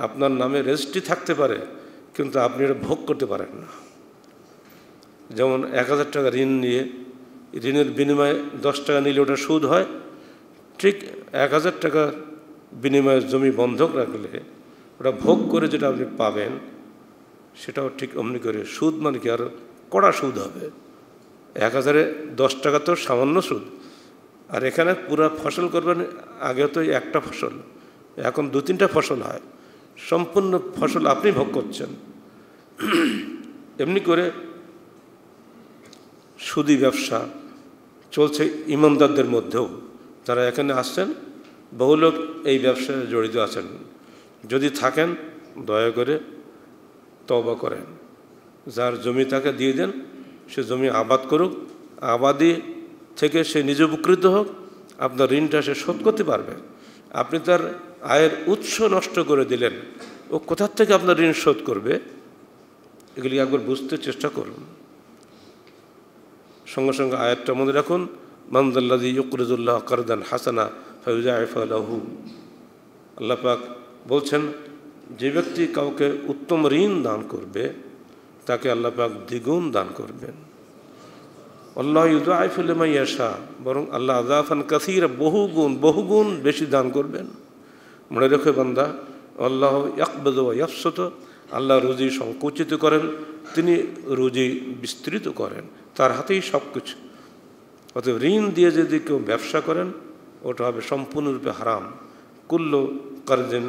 আপনার নামে রেজিস্ট্রি থাকতে পারে কিন্তু আপনি এটা ভোগ করতে পারেন না যেমন এক হাজার টাকা ঋণ নিয়ে ঋণের বিনিময়ে দশ টাকা নিলে ওটা সুদ হয় ঠিক এক হাজার টাকা বিনিময়ে জমি বন্ধক রাখলে ওটা ভোগ করে যেটা আপনি পাবেন সেটাও ঠিক অমনি করে সুদ মানে কি আর কড়া সুদ হবে এক হাজারে দশ টাকা তো সামান্য সুদ আর এখানে পুরা ফসল করবেন আগে তো একটা ফসল এখন দু তিনটা ফসল হয় সম্পূর্ণ ফসল আপনি ভোগ করছেন এমনি করে সুদি ব্যবসা চলছে ইমানদারদের মধ্যেও যারা এখানে আসছেন বহু লোক এই ব্যবসায় জড়িত আছেন যদি থাকেন দয়া করে তবা করেন যার জমি তাকে দিয়ে দেন সে জমি আবাদ করুক আবাদি থেকে সে নিজে উপকৃত হোক আপনার ঋণটা সে শোধ করতে পারবে আপনি তার আয়ের উৎস নষ্ট করে দিলেন ও কোথার থেকে আপনার ঋণ শোধ করবে এগুলি একবার বুঝতে চেষ্টা করুন সঙ্গে সঙ্গে আয়েরটা মনে রাখুন মামদাল্লাদি ইকরুজুল্লাহ করদান হাসানা আল্লাপাক বলছেন যে ব্যক্তি কাউকে উত্তম ঋণ দান করবে তাকে আল্লাহ পাক দ্বিগুণ দান করবেন আল্লাহ ইউদাইফুলিমাইয়াশা বরং আল্লাহ আজাফান কাসির বহুগুণ বহুগুণ বেশি দান করবেন মনে রেখে বান্দা আল্লাহ ইয়াকবদ ইয়াফসত আল্লাহ রুজি সংকুচিত করেন তিনি রুজি বিস্তৃত করেন তার হাতেই সব কিছু অতএব ঋণ দিয়ে যদি কেউ ব্যবসা করেন ওটা হবে সম্পূর্ণরূপে হারাম কুল্ল কার্জেন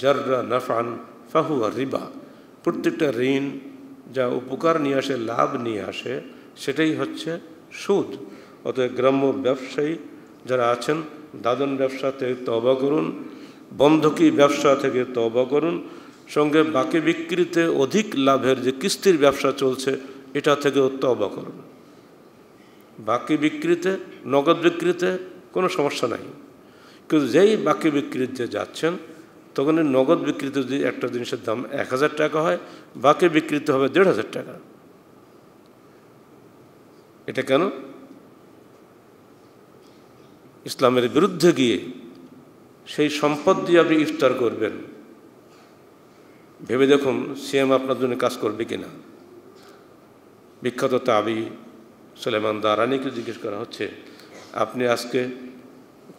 জাররা নাফান ফাহুয়া রিবা প্রত্যেকটা ঋণ যা উপকার নিয়ে আসে লাভ নিয়ে আসে সেটাই হচ্ছে সুদ অতএব গ্রাম্য ব্যবসায়ী যারা আছেন দাদন ব্যবসা থেকে তবা করুন বন্ধকি ব্যবসা থেকে তবা করুন সঙ্গে বাকি বিক্রিতে অধিক লাভের যে কিস্তির ব্যবসা চলছে এটা থেকেও তবা করুন বাকি বিক্রিতে নগদ বিক্রিতে কোনো সমস্যা নাই কিন্তু যেই বাকি বিক্রিতে যাচ্ছেন তখন নগদ বিক্রিত যদি একটা জিনিসের দাম এক হাজার টাকা হয় বাকি বিক্রিত হবে দেড় হাজার টাকা এটা কেন ইসলামের বিরুদ্ধে গিয়ে সেই সম্পদ দিয়ে আপনি ইফতার করবেন ভেবে দেখুন সিএম আপনার জন্য কাজ করবে কিনা বিখ্যাত তাবি সুলেমান দারানিকে জিজ্ঞেস করা হচ্ছে আপনি আজকে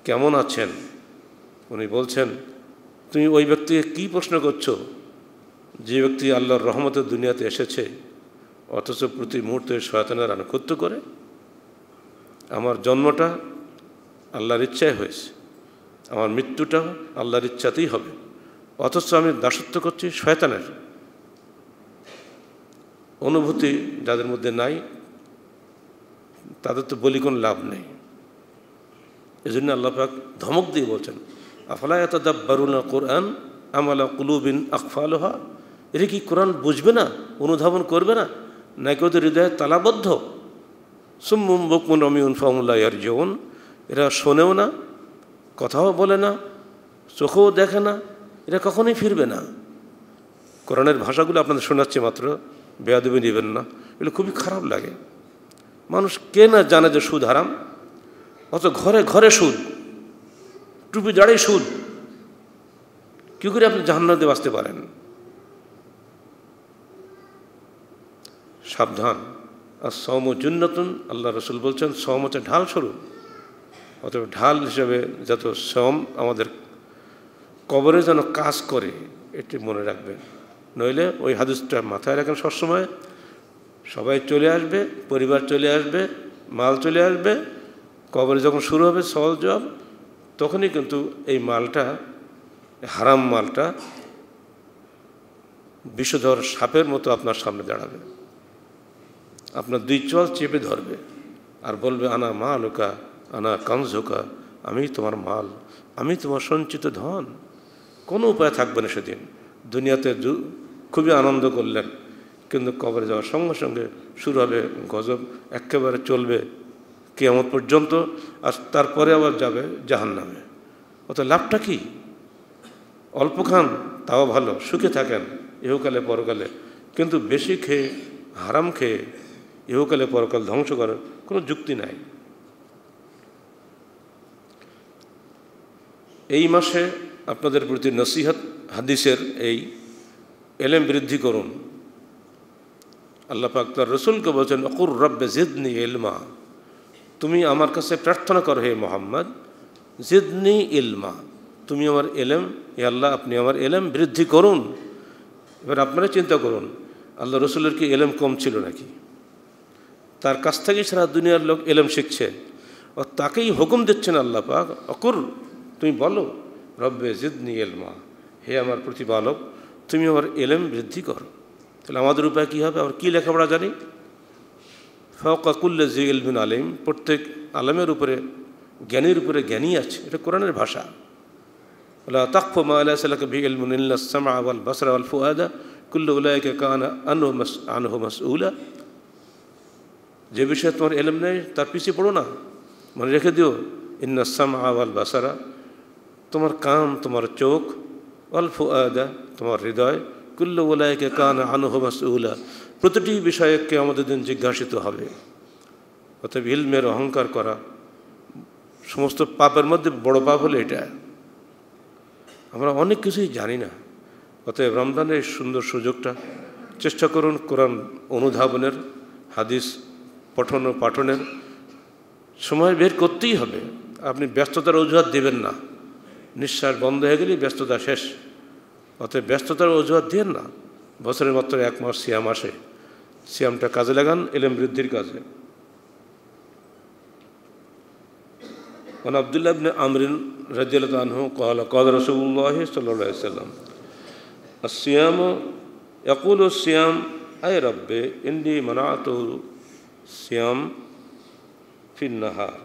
কেমন আছেন উনি বলছেন তুমি ওই ব্যক্তিকে কি প্রশ্ন করছো যে ব্যক্তি আল্লাহর রহমতের দুনিয়াতে এসেছে অথচ প্রতি মুহূর্তে শয়তানের আনুকত্য করে আমার জন্মটা আল্লাহর ইচ্ছায় হয়েছে আমার মৃত্যুটা আল্লাহর ইচ্ছাতেই হবে অথচ আমি দাসত্ব করছি শয়তানের অনুভূতি যাদের মধ্যে নাই তাদের তো বলি কোনো লাভ নেই এজন্য আল্লাহাক ধমক দিয়ে বলছেন আফালা এত দাব্বারুনা কোরআন আমালা কুলুবিন আকফালহা এটা কি কোরআন বুঝবে না অনুধাবন করবে না নাকি ওদের হৃদয়ে তালাবদ্ধ সুম্মুম বকমুন রমিউন ফামুল্লাহ ইয়ার জীবন এরা শোনেও না কথাও বলে না চোখেও দেখে না এরা কখনোই ফিরবে না কোরআনের ভাষাগুলো আপনাদের শোনাচ্ছি মাত্র বেয়াদবি নেবেন না এগুলো খুবই খারাপ লাগে মানুষ কে না জানে যে সুধারাম হারাম অত ঘরে ঘরে সুদ টুপি দাঁড়ে সুদ কী করে আপনি জাহান্নাতে বাঁচতে পারেন সাবধান আর সম জুন্নতুন আল্লাহ রসুল বলছেন সম হচ্ছে ঢাল স্বরূপ অথবা ঢাল হিসাবে যত সম আমাদের কবরে যেন কাজ করে এটি মনে রাখবেন নইলে ওই হাদিসটা মাথায় রাখেন সবসময় সবাই চলে আসবে পরিবার চলে আসবে মাল চলে আসবে কবরে যখন শুরু হবে সওয়াল জবাব তখনই কিন্তু এই মালটা হারাম মালটা বিষধর সাপের মতো আপনার সামনে দাঁড়াবে আপনার দুই চল চেপে ধরবে আর বলবে আনা মা লোকা আনা কাঞ্জোকা আমি তোমার মাল আমি তোমার সঞ্চিত ধন কোনো উপায় থাকবে না সেদিন দুনিয়াতে খুবই আনন্দ করলেন কিন্তু কবরে যাওয়ার সঙ্গে সঙ্গে শুরু হবে গজব একেবারে চলবে কেয়ামত পর্যন্ত আর তারপরে আবার যাবে জাহান নামে অত লাভটা কি অল্প খান তাও ভালো সুখে থাকেন ইহকালে পরকালে কিন্তু বেশি খেয়ে হারাম খেয়ে ইহকালে পরকাল ধ্বংস করার কোনো যুক্তি নাই এই মাসে আপনাদের প্রতি নসিহত হাদিসের এই এলেম বৃদ্ধি করুন আল্লাহ পাক রসুলকে বলছেন অকুর রব্বে জিদনি এলমা তুমি আমার কাছে প্রার্থনা করো হে মোহাম্মদ জিদনি ইলমা তুমি আমার এলেম এ আল্লাহ আপনি আমার এলেম বৃদ্ধি করুন এবার আপনারা চিন্তা করুন আল্লাহ রসুলের কি এলেম কম ছিল নাকি তার কাছ থেকেই সারা দুনিয়ার লোক এলেম শিখছে ও তাকেই হুকুম দিচ্ছেন আল্লাহ পাক অকুর তুমি বলো রব্বে জিদনি এলমা হে আমার প্রতিপালক তুমি আমার এলেম বৃদ্ধি করো তাহলে আমাদের উপায় কী হবে আমার কী লেখাপড়া জানি ফকাকুল্লা জি বিন আলিম প্রত্যেক আলমের উপরে জ্ঞানীর উপরে জ্ঞানী আছে এটা কোরআনের ভাষা ولا تقف ما ليس যে বিষয়ে তোমার এলম নেই তার পিছিয়ে পড়ো না মনে রেখে দিও ইন্নাসাম আওয়াল বাসারা তোমার কান তোমার চোখ অল ফুয়াদা তোমার হৃদয় কুল্লু ওলায়কে কান মাস উলা প্রতিটি বিষয়ককে আমাদের দিন জিজ্ঞাসিত হবে অর্থাৎ ইলমের অহংকার করা সমস্ত পাপের মধ্যে বড় পাপ হলো এটা আমরা অনেক কিছুই জানি না অতএব রমজানের এই সুন্দর সুযোগটা চেষ্টা করুন কোরআন অনুধাবনের হাদিস পঠন ও পাঠনের সময় বের করতেই হবে আপনি ব্যস্ততার অজুহাত দেবেন না নিঃশ্বাস বন্ধ হয়ে গেলেই ব্যস্ততা শেষ অতএব ব্যস্ততার অজুহাত দিয়েন না বছরের মাত্র এক মাস সিয়াম আসে সিয়ামটা কাজে লাগান এলএম বৃদ্ধির কাজে মানে আবদুল্লাহ আমরিন রাজিয়াল তানহ কহাল কদ রসুল্লাহ সাল্লাম সিয়াম একুল সিয়াম আয় রব্বে ইন্দি মানাত সিয়াম ফিন্নাহার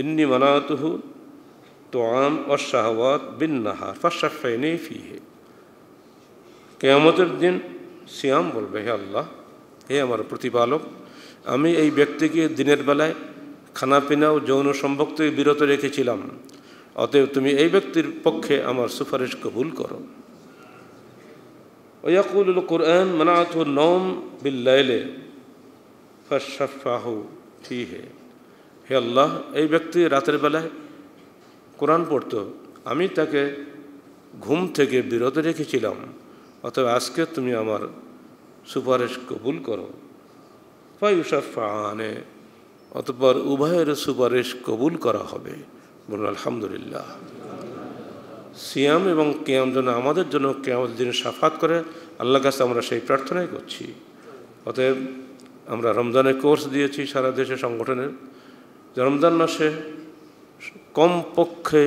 ইন্নি মানাতহু তো আম অশাহওয়াত বিন্নাহার ফাশাফাইনি ফিহে কেয়ামতের দিন সিয়াম বলবে হে আল্লাহ হে আমার প্রতিপালক আমি এই ব্যক্তিকে দিনের বেলায় খানাপিনা ও যৌন সম্ভব থেকে বিরত রেখেছিলাম অতএব তুমি এই ব্যক্তির পক্ষে আমার সুপারিশ কবুল করো ওয়াকুল কুরআন মানাথু নম বিল্লাইলে ফাহু ঠি হে হে আল্লাহ এই ব্যক্তি রাতের বেলায় কোরআন পড়ত আমি তাকে ঘুম থেকে বিরত রেখেছিলাম অতএব আজকে তুমি আমার সুপারিশ কবুল করো ফানে অতপর উভয়ের সুপারিশ কবুল করা হবে বলুন আলহামদুলিল্লাহ সিয়াম এবং কেয়াম যেন আমাদের জন্য কেয়ামত দিন সাফাত করে আল্লাহ কাছে আমরা সেই প্রার্থনাই করছি অতএব আমরা রমজানের কোর্স দিয়েছি সারা দেশে সংগঠনের রমজান মাসে কমপক্ষে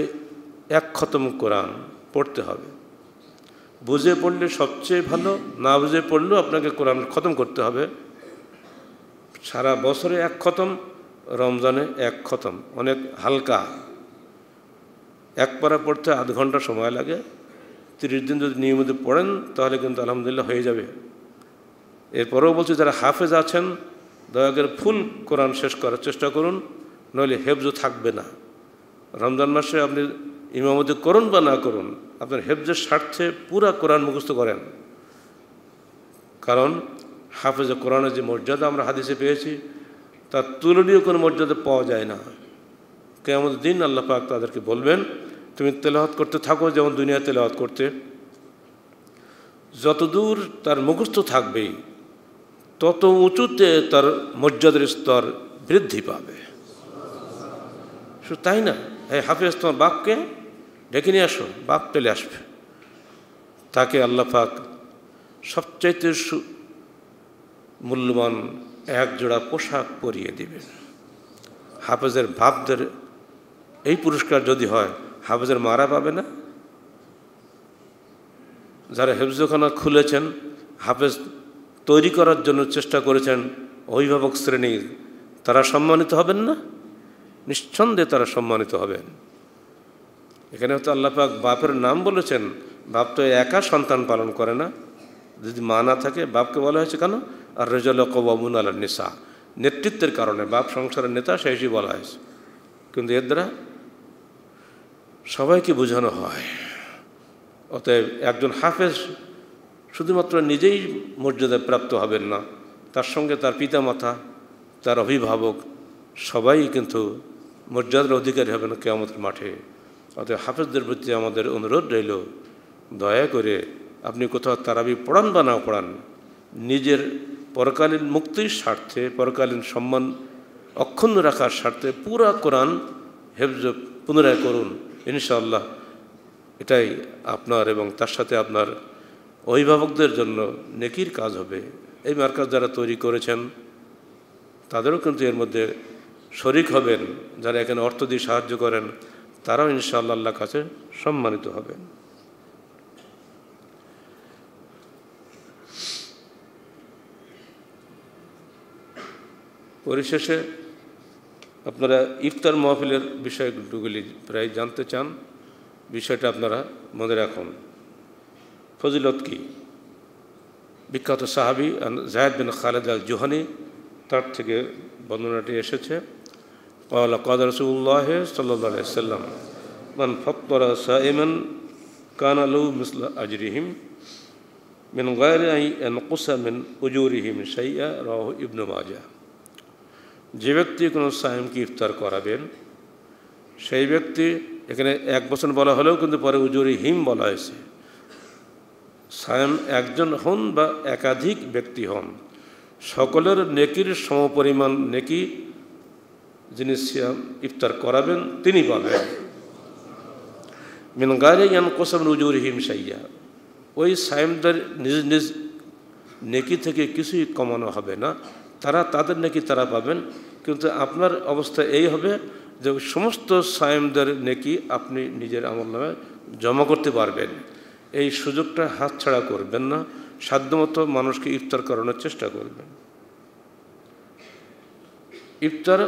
এক খতম কোরআন পড়তে হবে বুঝে পড়লে সবচেয়ে ভালো না বুঝে পড়লেও আপনাকে কোরআন খতম করতে হবে সারা বছরে এক খতম রমজানে এক খতম অনেক হালকা এক পারা পড়তে আধ ঘন্টা সময় লাগে তিরিশ দিন যদি নিয়মিত পড়েন তাহলে কিন্তু আলহামদুলিল্লাহ হয়ে যাবে এরপরেও বলছি যারা হাফেজ আছেন দয়া করে ফুল কোরআন শেষ করার চেষ্টা করুন নইলে হেফজ থাকবে না রমজান মাসে আপনি ইমামতি করুন বা না করুন আপনার হেফজের স্বার্থে পুরা কোরআন মুখস্থ করেন কারণ হাফেজে কোরআনের যে মর্যাদা আমরা হাদিসে পেয়েছি তার তুলনীয় কোনো মর্যাদা পাওয়া যায় না কেমন দিন আল্লাহ পাক তাদেরকে বলবেন তুমি তেলাহত করতে থাকো যেমন দুনিয়া তেলাহত করতে যতদূর তার মুখস্থ থাকবেই তত উঁচুতে তার মর্যাদার স্তর বৃদ্ধি পাবে শুধু তাই না হ্যাঁ হাফেজ তোমার বাপকে ডেকে নিয়ে আসো বাপ পেলে আসবে তাকে আল্লাহ পাক সবচাইতে মূল্যবান এক জোড়া পোশাক পরিয়ে দিবেন হাফেজের বাপদের এই পুরস্কার যদি হয় হাফেজের মারা পাবে না যারা হেফজখানা খুলেছেন হাফেজ তৈরি করার জন্য চেষ্টা করেছেন অভিভাবক শ্রেণীর তারা সম্মানিত হবেন না নিঃসন্দেহে তারা সম্মানিত হবেন এখানে তো আল্লাপাক বাপের নাম বলেছেন বাপ তো একা সন্তান পালন করে না যদি মা না থাকে বাপকে বলা হয়েছে কেন আর রেজল কবুন আল নিসা নেতৃত্বের কারণে বাপ সংসারের নেতা সে হিসেবে বলা হয়েছে কিন্তু এর দ্বারা সবাইকে বোঝানো হয় অতএব একজন হাফেজ শুধুমাত্র নিজেই মর্যাদা প্রাপ্ত হবেন না তার সঙ্গে তার পিতামাতা তার অভিভাবক সবাই কিন্তু মর্যাদার অধিকারী হবেন কেমতের মাঠে অত হাফেজদের প্রতি আমাদের অনুরোধ রইল দয়া করে আপনি কোথাও তারাবি পড়ান বা নাও পড়ান নিজের পরকালীন মুক্তির স্বার্থে পরকালীন সম্মান অক্ষুণ্ণ রাখার স্বার্থে পুরা কোরআন হেফজ পুনরায় করুন ইনশাআল্লাহ এটাই আপনার এবং তার সাথে আপনার অভিভাবকদের জন্য নেকির কাজ হবে এই মার্কাজ যারা তৈরি করেছেন তাদেরও কিন্তু এর মধ্যে শরিক হবেন যারা এখানে অর্থ দিয়ে সাহায্য করেন তারাও ইনশাআল্লাহ আল্লাহ কাছে সম্মানিত হবে পরিশেষে আপনারা ইফতার মহফিলের বিষয়গুলি প্রায় জানতে চান বিষয়টা আপনারা মনে রাখুন ফজিলত কি বিখ্যাত সাহাবি Zahed bin Khaled al Johani তার থেকে বর্ণনাটি এসেছে قال قال رسول الله صلى الله عليه وسلم من فطر سائما كان له مثل أجرهم من غير أن ينقص من أجورهم شيئا رواه ابن ماجه যে ব্যক্তি কোনো সায়েমকে ইফতার করাবেন সেই ব্যক্তি এখানে এক বছর বলা হলেও কিন্তু পরে উজুরি হিম বলা হয়েছে সায়েম একজন হন বা একাধিক ব্যক্তি হন সকলের নেকির সমপরিমাণ নেকি যিনি সিয়াম ইফতার করাবেন তিনি পাবেন মিন গায়ে ইয়ান কোসাম রুজুর হিম সাইয়া ওই সায়েমদের নিজ নিজ নেকি থেকে কিছুই কমানো হবে না তারা তাদের নেকি তারা পাবেন কিন্তু আপনার অবস্থা এই হবে যে সমস্ত সায়েমদের নেকি আপনি নিজের আমল নামে জমা করতে পারবেন এই সুযোগটা হাতছাড়া করবেন না সাধ্যমতো মানুষকে ইফতার করানোর চেষ্টা করবেন ইফতার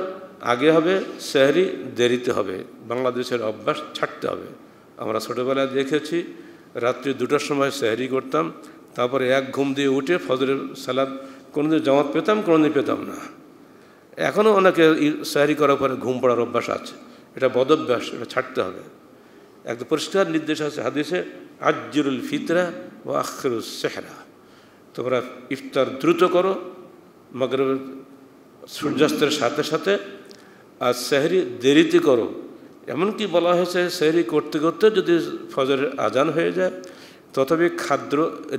আগে হবে সেহরি দেরিতে হবে বাংলাদেশের অভ্যাস ছাড়তে হবে আমরা ছোটোবেলায় দেখেছি রাত্রি দুটার সময় সেহরি করতাম তারপরে এক ঘুম দিয়ে উঠে ফজরের সালাদ কোনোদিন জামাত পেতাম কোনোদিন পেতাম না এখনও অনেকে সাহারি করার পরে ঘুম পড়ার অভ্যাস আছে এটা বদভ্যাস এটা ছাড়তে হবে একদম পরিষ্কার নির্দেশ আছে হাদিসে আজ্জুরুল ফিতরা ও আখরুল সেহরা তোমরা ইফতার দ্রুত করো মগর সূর্যাস্তের সাথে সাথে আর সেহরি দেরিতে করো এমনকি বলা হয়েছে সেহরি করতে করতে যদি ফজরের আজান হয়ে যায় তথাপি খাদ্য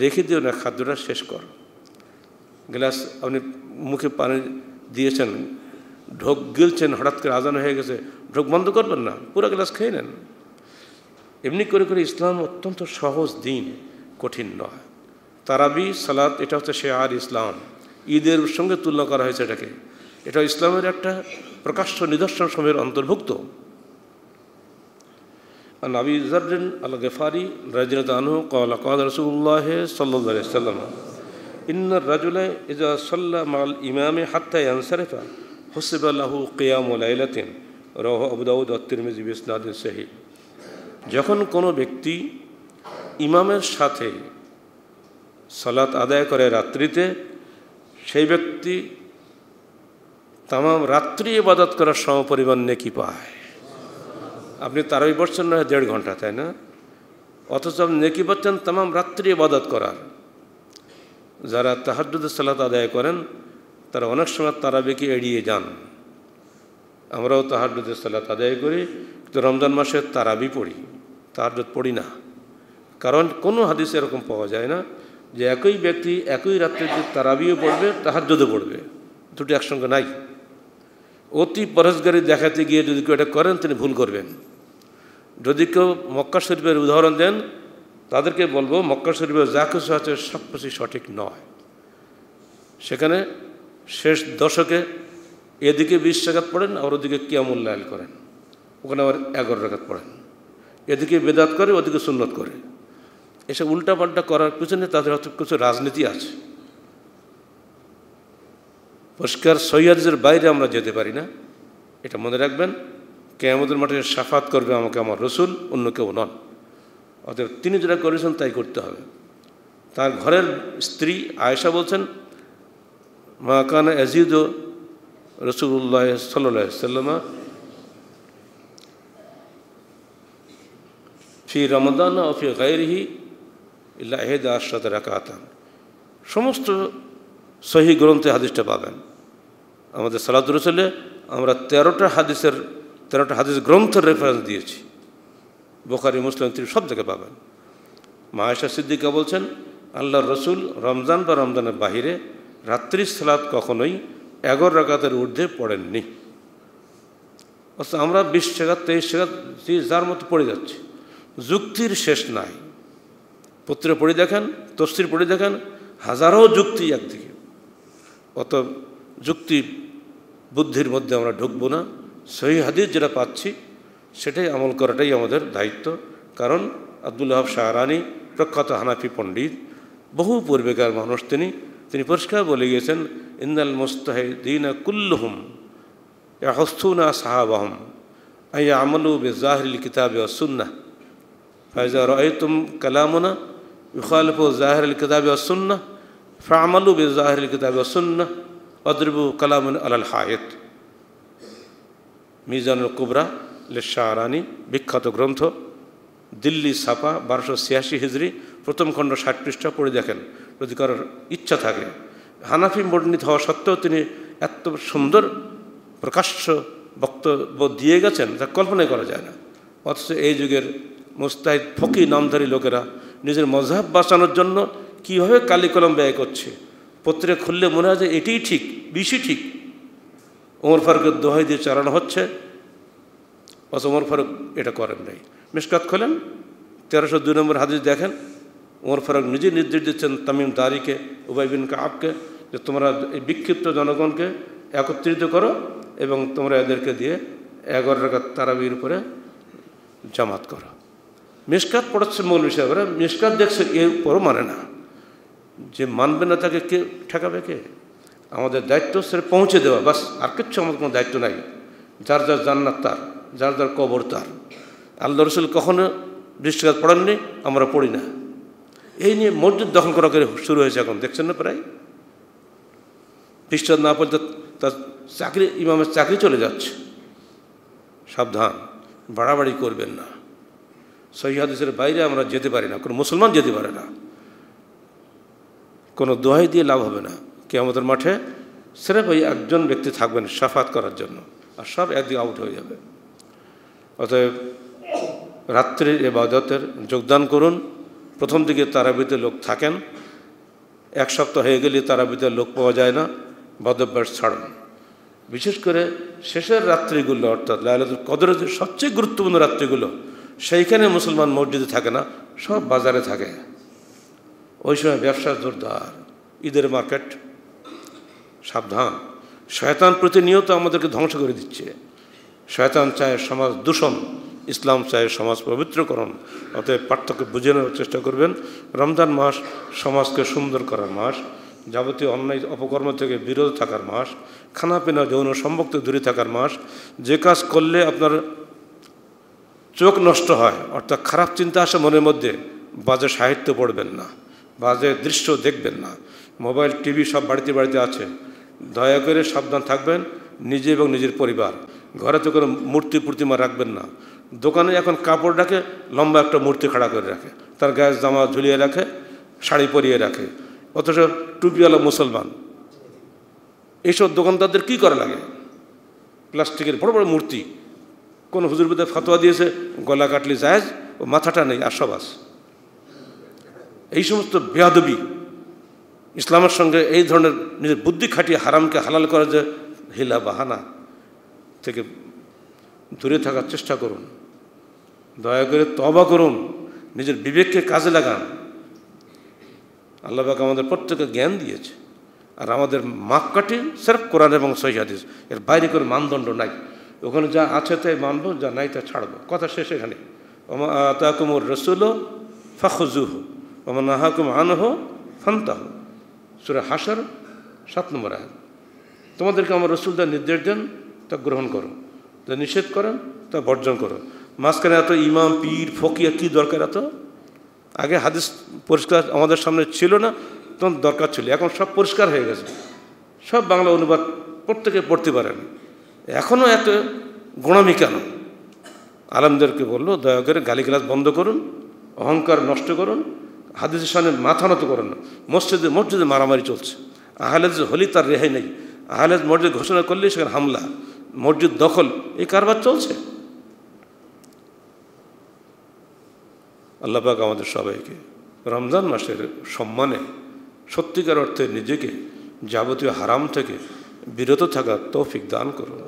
রেখে দিও না খাদ্যটা শেষ করো গ্লাস আপনি মুখে পানি দিয়েছেন ঢোক গিলছেন হঠাৎ করে আজান হয়ে গেছে ঢোক বন্ধ করবেন না পুরো গ্লাস খেয়ে নেন এমনি করে করে ইসলাম অত্যন্ত সহজ দিন কঠিন নয় তারাবি সালাদ এটা হচ্ছে শেয়ার ইসলাম ঈদের সঙ্গে তুলনা করা হয়েছে এটাকে এটা ইসলামের একটা প্রকাশ্য নিদর্শন সময়ের অন্তর্ভুক্ত নাবি জারডিন আল গেফারি রাজিনা তানহু কাল কাদ রসুল্লাহ সাল্লাম ইন্নার রাজুলে ইজা সাল্লাম ইমামে হাত্তায় আনসারেফা হোসেব আল্লাহ কেয়াম রহ আবুদাউদ আত্তির মেজিব ইসলাদ যখন কোন ব্যক্তি ইমামের সাথে সালাত আদায় করে রাত্রিতে সেই ব্যক্তি তাম রাত্রি ইবাদত করার সমপরিমাণ নেকি পায় আপনি তারই বসছেন না দেড় ঘন্টা তাই না অথচ আপনি নেকি পাচ্ছেন তাম রাত্রি ইবাদত করার যারা তাহাজুদ সালাত আদায় করেন তারা অনেক সময় তারাবিকে এড়িয়ে যান আমরাও তাহাজুদের সালাত আদায় করি কিন্তু রমজান মাসে তারাবি পড়ি তাহাজুদ পড়ি না কারণ কোনো হাদিসে এরকম পাওয়া যায় না যে একই ব্যক্তি একই রাত্রে যে তারাবিও পড়বে তাহাজুদও পড়বে দুটি একসঙ্গে নাই অতি পরহেজগারি দেখাতে গিয়ে যদি কেউ এটা করেন তিনি ভুল করবেন যদি কেউ মক্কা শরীফের উদাহরণ দেন তাদেরকে বলবো মক্কা শরীফের যা কিছু আছে সব কিছু সঠিক নয় সেখানে শেষ দশকে এদিকে বিশ জাগাত পড়েন আর ওদিকে কিয়ামুল্লায়ল করেন ওখানে আবার এগারো জাগাত পড়েন এদিকে বেদাত করে ওদিকে সুন্নত করে এসব উল্টাপাল্টা করার পিছনে তাদের হয়তো কিছু রাজনীতি আছে পরিষ্কার সৈয়াদের বাইরে আমরা যেতে পারি না এটা মনে রাখবেন আমাদের মাঠে সাফাত করবে আমাকে আমার রসুল অন্য কেউ নন অতএব তিনি যেটা করেছেন তাই করতে হবে তার ঘরের স্ত্রী আয়েশা বলছেন মা কান আজিদ রসুল্লাহ সাল্লামা ফি রমদান ও ফি গাইরহি ইল্লাহেদ আশ্রাত রাকাতান সমস্ত সহি গ্রন্থে হাদিসটা পাবেন আমাদের সালাদ রসুলে আমরা তেরোটা হাদিসের তেরোটা হাদিস গ্রন্থের রেফারেন্স দিয়েছি বোখারি মুসলিম তিনি সব জায়গায় পাবেন মায়েশা সিদ্দিকা বলছেন আল্লাহ রসুল রমজান বা রমজানের বাহিরে রাত্রি সালাদ কখনোই এগারো রাগাতের ঊর্ধ্বে পড়েননি অথচ আমরা বিশ টাকা তেইশ টাকা যার মতো পড়ে যাচ্ছি যুক্তির শেষ নাই পত্রে পড়ে দেখেন তস্তির পড়ে দেখেন হাজারো যুক্তি একদিকে অত যুক্তি বুদ্ধির মধ্যে আমরা ঢুকবো না সেই হাদিস যেটা পাচ্ছি সেটাই আমল করাটাই আমাদের দায়িত্ব কারণ আবদুল্লাহ শাহরানি প্রখ্যাত হানাফি পণ্ডিত বহু পূর্বেকার মানুষ তিনি তিনি পরিষ্কার বলে গিয়েছেন ইন্দাল মুস্তাহিদিনা কুল্লুহম হস্তুনা সাহাবাহম আই আমলু বে জাহরিল কিতাবে অসুন্না ফাইজা রয়তুম কালামুনা ইখালফু জাহরিল কিতাবে অসুন্না ফামলু বে জাহরিল কিতাবে অসুন্না অদরবু কালামুন আলাল হায়েত মিজানুল কুবরা রানী বিখ্যাত গ্রন্থ দিল্লি ছাপা বারোশো ছিয়াশি হিজড়ি প্রথম খণ্ড ষাট পৃষ্ঠা পড়ে দেখেন যদি কারোর ইচ্ছা থাকে হানাফি মন্ডিত হওয়া সত্ত্বেও তিনি এত সুন্দর প্রকাশ্য বক্তব্য দিয়ে গেছেন তা কল্পনাই করা যায় না অথচ এই যুগের মুস্তাহিদ ফকি নামধারী লোকেরা নিজের মজাব বাঁচানোর জন্য কীভাবে কালিকলম ব্যয় করছে পত্রে খুললে মনে হয় যে এটাই ঠিক বেশি ঠিক ওমর ফারুকের দোহাই দিয়ে চালানো হচ্ছে অথচ ওমর ফারুক এটা করেন নাই মিসকাত খোলেন তেরোশো দুই নম্বর হাদিস দেখেন ওমর ফারুক নিজে নির্দেশ দিচ্ছেন তামিম দারিকে উবাই বিন কাবকে যে তোমরা এই বিক্ষিপ্ত জনগণকে একত্রিত করো এবং তোমরা এদেরকে দিয়ে এগারো টাকা তারাবির উপরে জামাত করো মিসকাত পড়াচ্ছে মৌলী সাহেবরা মিসকাত দেখছে এর উপরও মানে না যে মানবে না তাকে কে ঠেকাবে কে আমাদের দায়িত্ব সেটা পৌঁছে দেওয়া বাস আর কিচ্ছু আমাদের কোনো দায়িত্ব নাই যার যার জান্নাত তার যার যার কবর তার আল্লাহ রসুল কখনো বৃষ্টিঘাত পড়াননি আমরা পড়ি না এই নিয়ে মসজিদ দখল করা করে শুরু হয়েছে এখন দেখছেন না প্রায় বৃষ্টিঘাত না পড়লে তার চাকরি ইমামের চাকরি চলে যাচ্ছে সাবধান বাড়াবাড়ি করবেন না সহি বাইরে আমরা যেতে পারি না কোনো মুসলমান যেতে পারে না কোনো দোহাই দিয়ে লাভ হবে না কে আমাদের মাঠে সেরেফ ওই একজন ব্যক্তি থাকবেন সাফাত করার জন্য আর সব একদিন আউট হয়ে যাবে অতএব রাত্রির এবাদতের যোগদান করুন প্রথম দিকে তারাবিতে লোক থাকেন এক সপ্তাহ হয়ে গেলে তারাবিতে লোক পাওয়া যায় না বদভ্যাস ছাড়ুন বিশেষ করে শেষের রাত্রিগুলো অর্থাৎ লাইলাতুল কদরের সবচেয়ে গুরুত্বপূর্ণ রাত্রিগুলো সেইখানে মুসলমান মসজিদে থাকে না সব বাজারে থাকে ওই সময় ব্যবসা জোরদার ঈদের মার্কেট সাবধান শয়তান প্রতিনিয়ত আমাদেরকে ধ্বংস করে দিচ্ছে শয়তান চায় সমাজ দূষণ ইসলাম চায় সমাজ পবিত্রকরণ অতএব পার্থক্য বুঝে নেওয়ার চেষ্টা করবেন রমজান মাস সমাজকে সুন্দর করার মাস যাবতীয় অন্যায় অপকর্ম থেকে বিরত থাকার মাস খানাপিনা যৌন সম্ভক্ত দূরে থাকার মাস যে কাজ করলে আপনার চোখ নষ্ট হয় অর্থাৎ খারাপ চিন্তা আসে মনের মধ্যে বাজে সাহিত্য পড়বেন না বাজে দৃশ্য দেখবেন না মোবাইল টিভি সব বাড়িতে বাড়িতে আছে দয়া করে সাবধান থাকবেন নিজে এবং নিজের পরিবার ঘরে তো কোনো মূর্তি প্রতিমা রাখবেন না দোকানে এখন কাপড় রাখে লম্বা একটা মূর্তি খাড়া করে রাখে তার গ্যাস জামা ঝুলিয়ে রাখে শাড়ি পরিয়ে রাখে অথচ টুপিওয়ালা মুসলমান এইসব দোকানদারদের কি করা লাগে প্লাস্টিকের বড় বড় মূর্তি হুজুর হুজুরবিদের ফতোয়া দিয়েছে গলা কাটলে জায়জ ও মাথাটা নেই আর সবাস এই সমস্ত বেয়াদবি ইসলামের সঙ্গে এই ধরনের নিজের বুদ্ধি খাটিয়ে হারামকে হালাল করার যে হিলা বাহানা থেকে দূরে থাকার চেষ্টা করুন দয়া করে তবা করুন নিজের বিবেককে কাজে লাগান আল্লাহবাক আমাদের প্রত্যেকে জ্ঞান দিয়েছে আর আমাদের মাপকাঠি সেরফ কোরআন এবং সহিদিস এর বাইরে করে মানদণ্ড নাই ওখানে যা আছে তাই মানব যা নাই তা ছাড়বো কথা শেষ এখানে আতাকুমুর রসুল ফাখুজুহ ওমা নাহাকুম আনহ ফান্তাহ সুরা হাসার সাত নম্বর আয়াত তোমাদেরকে আমার রসুলদার নির্দেশ দেন তা গ্রহণ করো যা নিষেধ করেন তা বর্জন করো মাঝখানে এত ইমাম পীর ফকিয়া কী দরকার এত আগে হাদিস পরিষ্কার আমাদের সামনে ছিল না তখন দরকার ছিল এখন সব পরিষ্কার হয়ে গেছে সব বাংলা অনুবাদ প্রত্যেকে পড়তে পারেন এখনও এত গোড়ামি কেন আলমদেরকে বললো দয়া করে গালিগালাজ বন্ধ করুন অহংকার নষ্ট করুন হাদিসের সামনে মাথা নত করেন না মসজিদে মসজিদে মারামারি চলছে আহলেজ হলি তার রেহাই নেই আহলেজ মসজিদ ঘোষণা করলে সেখানে হামলা মসজিদ দখল এই কারবার চলছে আল্লাপাক আমাদের সবাইকে রমজান মাসের সম্মানে সত্যিকার অর্থে নিজেকে যাবতীয় হারাম থেকে বিরত থাকার তৌফিক দান করুন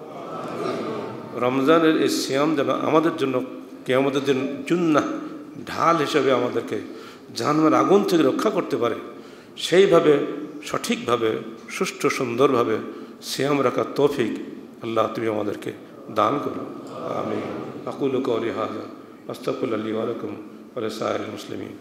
রমজানের এই সিয়াম যেন আমাদের জন্য কেয়ামতের দিন জুন্না ঢাল হিসেবে আমাদেরকে জাহান্নামের আগুন থেকে রক্ষা করতে পারে সেইভাবে সঠিকভাবে সুষ্ঠু সুন্দরভাবে শ্যাম রাখা তৌফিক আল্লাহ তুমি আমাদেরকে দান করো আমি আকুল কৌলি হাজা আস্তফুল আলী আলকুম আলসাহ মুসলিমিন